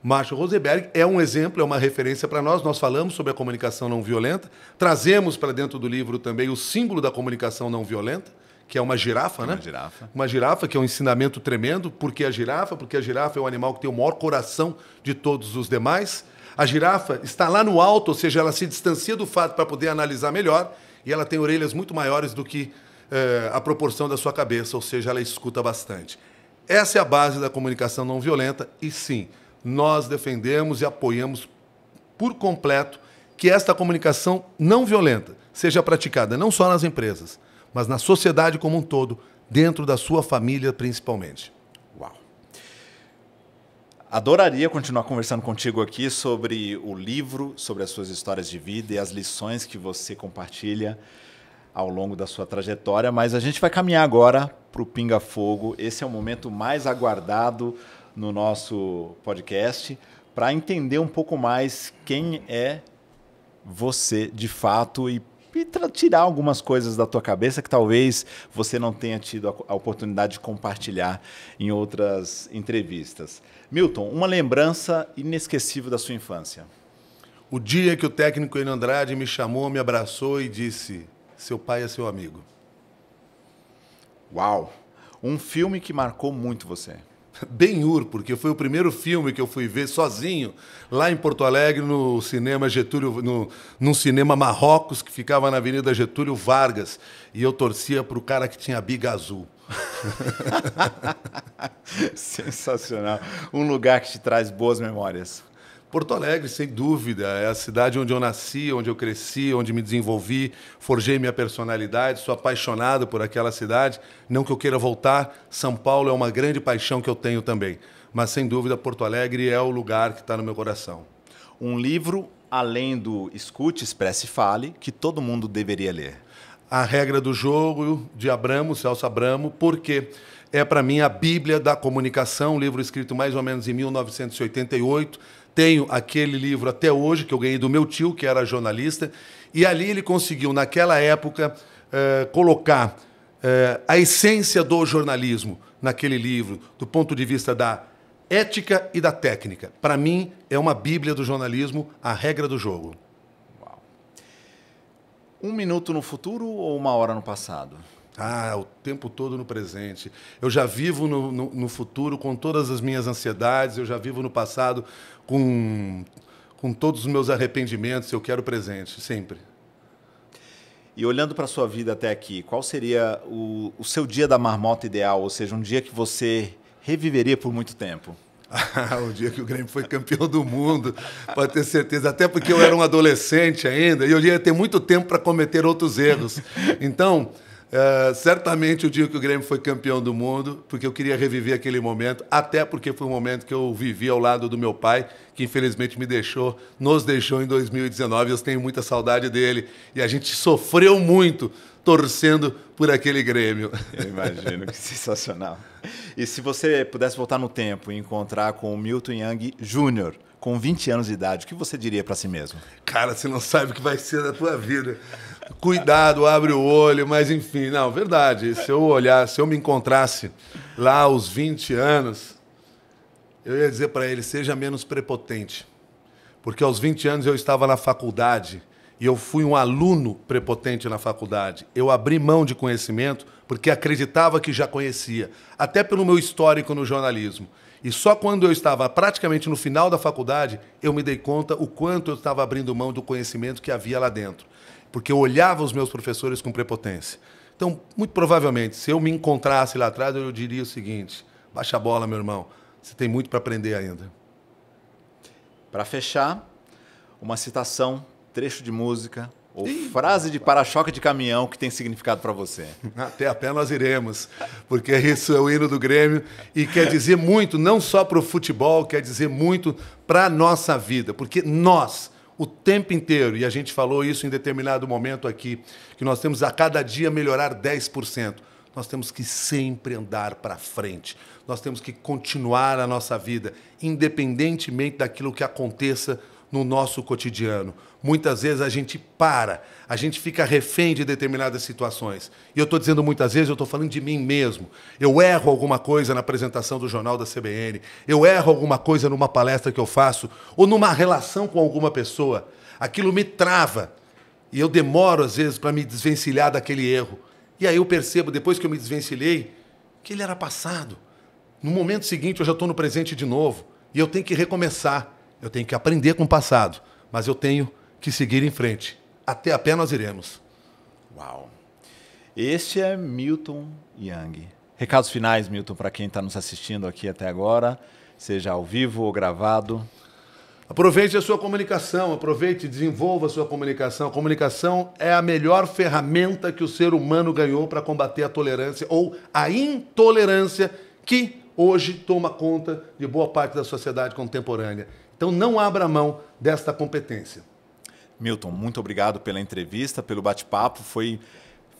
Márcio Rosenberg é um exemplo, é uma referência para nós. Nós falamos sobre a comunicação não violenta, trazemos para dentro do livro também o símbolo da comunicação não violenta, que é uma girafa, é né? Uma girafa. Uma girafa, que é um ensinamento tremendo. Por que a girafa? Porque a girafa é o animal que tem o maior coração de todos os demais. A girafa está lá no alto, ou seja, ela se distancia do fato para poder analisar melhor, e ela tem orelhas muito maiores do que eh, a proporção da sua cabeça, ou seja, ela escuta bastante. Essa é a base da comunicação não violenta e sim, nós defendemos e apoiamos por completo que esta comunicação não violenta seja praticada não só nas empresas, mas na sociedade como um todo, dentro da sua família principalmente. Uau. Adoraria continuar conversando contigo aqui sobre o livro, sobre as suas histórias de vida e as lições que você compartilha ao longo da sua trajetória, mas a gente vai caminhar agora para o Pinga Fogo. Esse é o momento mais aguardado no nosso podcast para entender um pouco mais quem é você de fato e tirar algumas coisas da tua cabeça que talvez você não tenha tido a oportunidade de compartilhar em outras entrevistas. Milton, uma lembrança inesquecível da sua infância. O dia que o técnico Enio Andrade me chamou, me abraçou e disse: "Seu pai é seu amigo". Uau! Um filme que marcou muito você. Ben-Hur, porque foi o primeiro filme que eu fui ver sozinho lá em Porto Alegre, no cinema Getúlio, no, num cinema Marrocos que ficava na Avenida Getúlio Vargas. E eu torcia para o cara que tinha a biga azul. (laughs) Sensacional. Um lugar que te traz boas memórias. Porto Alegre, sem dúvida, é a cidade onde eu nasci, onde eu cresci, onde me desenvolvi, forjei minha personalidade, sou apaixonado por aquela cidade. Não que eu queira voltar, São Paulo é uma grande paixão que eu tenho também. Mas, sem dúvida, Porto Alegre é o lugar que está no meu coração. Um livro além do Escute, Expresse e Fale, que todo mundo deveria ler. A regra do jogo de Abramo, Celso Abramo, porque é para mim a Bíblia da comunicação, um livro escrito mais ou menos em 1988 tenho aquele livro até hoje, que eu ganhei do meu tio, que era jornalista, e ali ele conseguiu, naquela época, eh, colocar eh, a essência do jornalismo naquele livro, do ponto de vista da ética e da técnica. Para mim, é uma bíblia do jornalismo, a regra do jogo. Um minuto no futuro ou uma hora no passado? Ah, o tempo todo no presente. Eu já vivo no, no, no, futuro com todas as minhas ansiedades, eu já vivo no passado com, com todos os meus arrependimentos, eu quero o presente, sempre. E olhando para a sua vida até aqui, qual seria o, o seu dia da marmota ideal? Ou seja, um dia que você reviveria por muito tempo? Ah, (laughs) o dia que o Grêmio foi campeão do mundo, pode ter certeza. Até porque eu era um adolescente ainda e eu ia ter muito tempo para cometer outros erros. Então, é, certamente o dia que o Grêmio foi campeão do mundo, porque eu queria reviver aquele momento, até porque foi um momento que eu vivi ao lado do meu pai, que infelizmente me deixou, nos deixou em 2019. Eu tenho muita saudade dele e a gente sofreu muito torcendo por aquele Grêmio. Eu imagino, que sensacional. E se você pudesse voltar no tempo e encontrar com o Milton Young Jr., com 20 anos de idade, o que você diria para si mesmo? Cara, você não sabe o que vai ser da tua vida cuidado, abre o olho, mas enfim, não, verdade. Se eu olhar, se eu me encontrasse lá aos 20 anos, eu ia dizer para ele: seja menos prepotente. Porque aos 20 anos eu estava na faculdade e eu fui um aluno prepotente na faculdade. Eu abri mão de conhecimento porque acreditava que já conhecia, até pelo meu histórico no jornalismo. E só quando eu estava praticamente no final da faculdade, eu me dei conta o quanto eu estava abrindo mão do conhecimento que havia lá dentro porque eu olhava os meus professores com prepotência. Então, muito provavelmente, se eu me encontrasse lá atrás, eu diria o seguinte: baixa a bola, meu irmão. Você tem muito para aprender ainda. Para fechar, uma citação, trecho de música ou Ih, frase de para-choque de caminhão que tem significado para você. (laughs) Até a pé nós iremos, porque isso é o hino do Grêmio e quer dizer muito, não só para o futebol, quer dizer muito para a nossa vida, porque nós o tempo inteiro, e a gente falou isso em determinado momento aqui, que nós temos a cada dia melhorar 10%. Nós temos que sempre andar para frente. Nós temos que continuar a nossa vida, independentemente daquilo que aconteça no nosso cotidiano. Muitas vezes a gente para, a gente fica refém de determinadas situações. E eu estou dizendo muitas vezes, eu estou falando de mim mesmo. Eu erro alguma coisa na apresentação do jornal da CBN, eu erro alguma coisa numa palestra que eu faço, ou numa relação com alguma pessoa. Aquilo me trava. E eu demoro, às vezes, para me desvencilhar daquele erro. E aí eu percebo, depois que eu me desvencilhei, que ele era passado. No momento seguinte, eu já estou no presente de novo. E eu tenho que recomeçar eu tenho que aprender com o passado, mas eu tenho que seguir em frente. Até a pé nós iremos. Uau! Este é Milton Young. Recados finais, Milton, para quem está nos assistindo aqui até agora, seja ao vivo ou gravado. Aproveite a sua comunicação, aproveite e desenvolva a sua comunicação. A comunicação é a melhor ferramenta que o ser humano ganhou para combater a tolerância ou a intolerância que hoje toma conta de boa parte da sociedade contemporânea. Então não abra mão desta competência. Milton, muito obrigado pela entrevista, pelo bate-papo. Foi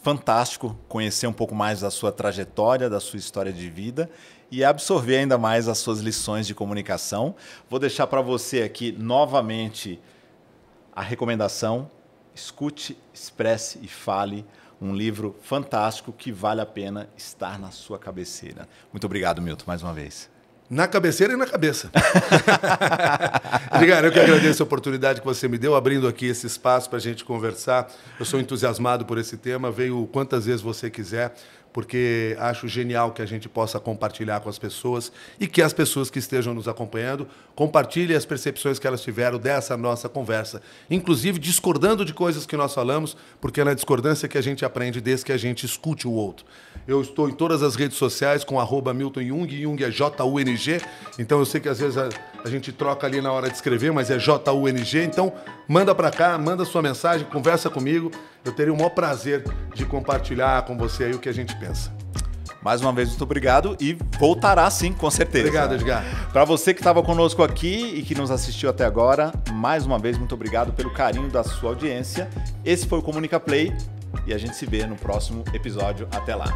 fantástico conhecer um pouco mais da sua trajetória, da sua história de vida e absorver ainda mais as suas lições de comunicação. Vou deixar para você aqui novamente a recomendação: escute, expresse e fale. Um livro fantástico que vale a pena estar na sua cabeceira. Muito obrigado, Milton, mais uma vez. Na cabeceira e na cabeça. Obrigado, (laughs) eu que agradeço a oportunidade que você me deu, abrindo aqui esse espaço para a gente conversar. Eu sou entusiasmado por esse tema, veio quantas vezes você quiser porque acho genial que a gente possa compartilhar com as pessoas e que as pessoas que estejam nos acompanhando compartilhem as percepções que elas tiveram dessa nossa conversa, inclusive discordando de coisas que nós falamos, porque é na discordância que a gente aprende desde que a gente escute o outro. Eu estou em todas as redes sociais com arroba Milton Jung, Jung é J-U-N-G, então eu sei que às vezes... A a gente troca ali na hora de escrever, mas é J-U-N-G. Então, manda para cá, manda sua mensagem, conversa comigo. Eu teria o maior prazer de compartilhar com você aí o que a gente pensa. Mais uma vez, muito obrigado e voltará sim, com certeza. Obrigado, Edgar. Para você que estava conosco aqui e que nos assistiu até agora, mais uma vez, muito obrigado pelo carinho da sua audiência. Esse foi o Comunica Play e a gente se vê no próximo episódio. Até lá.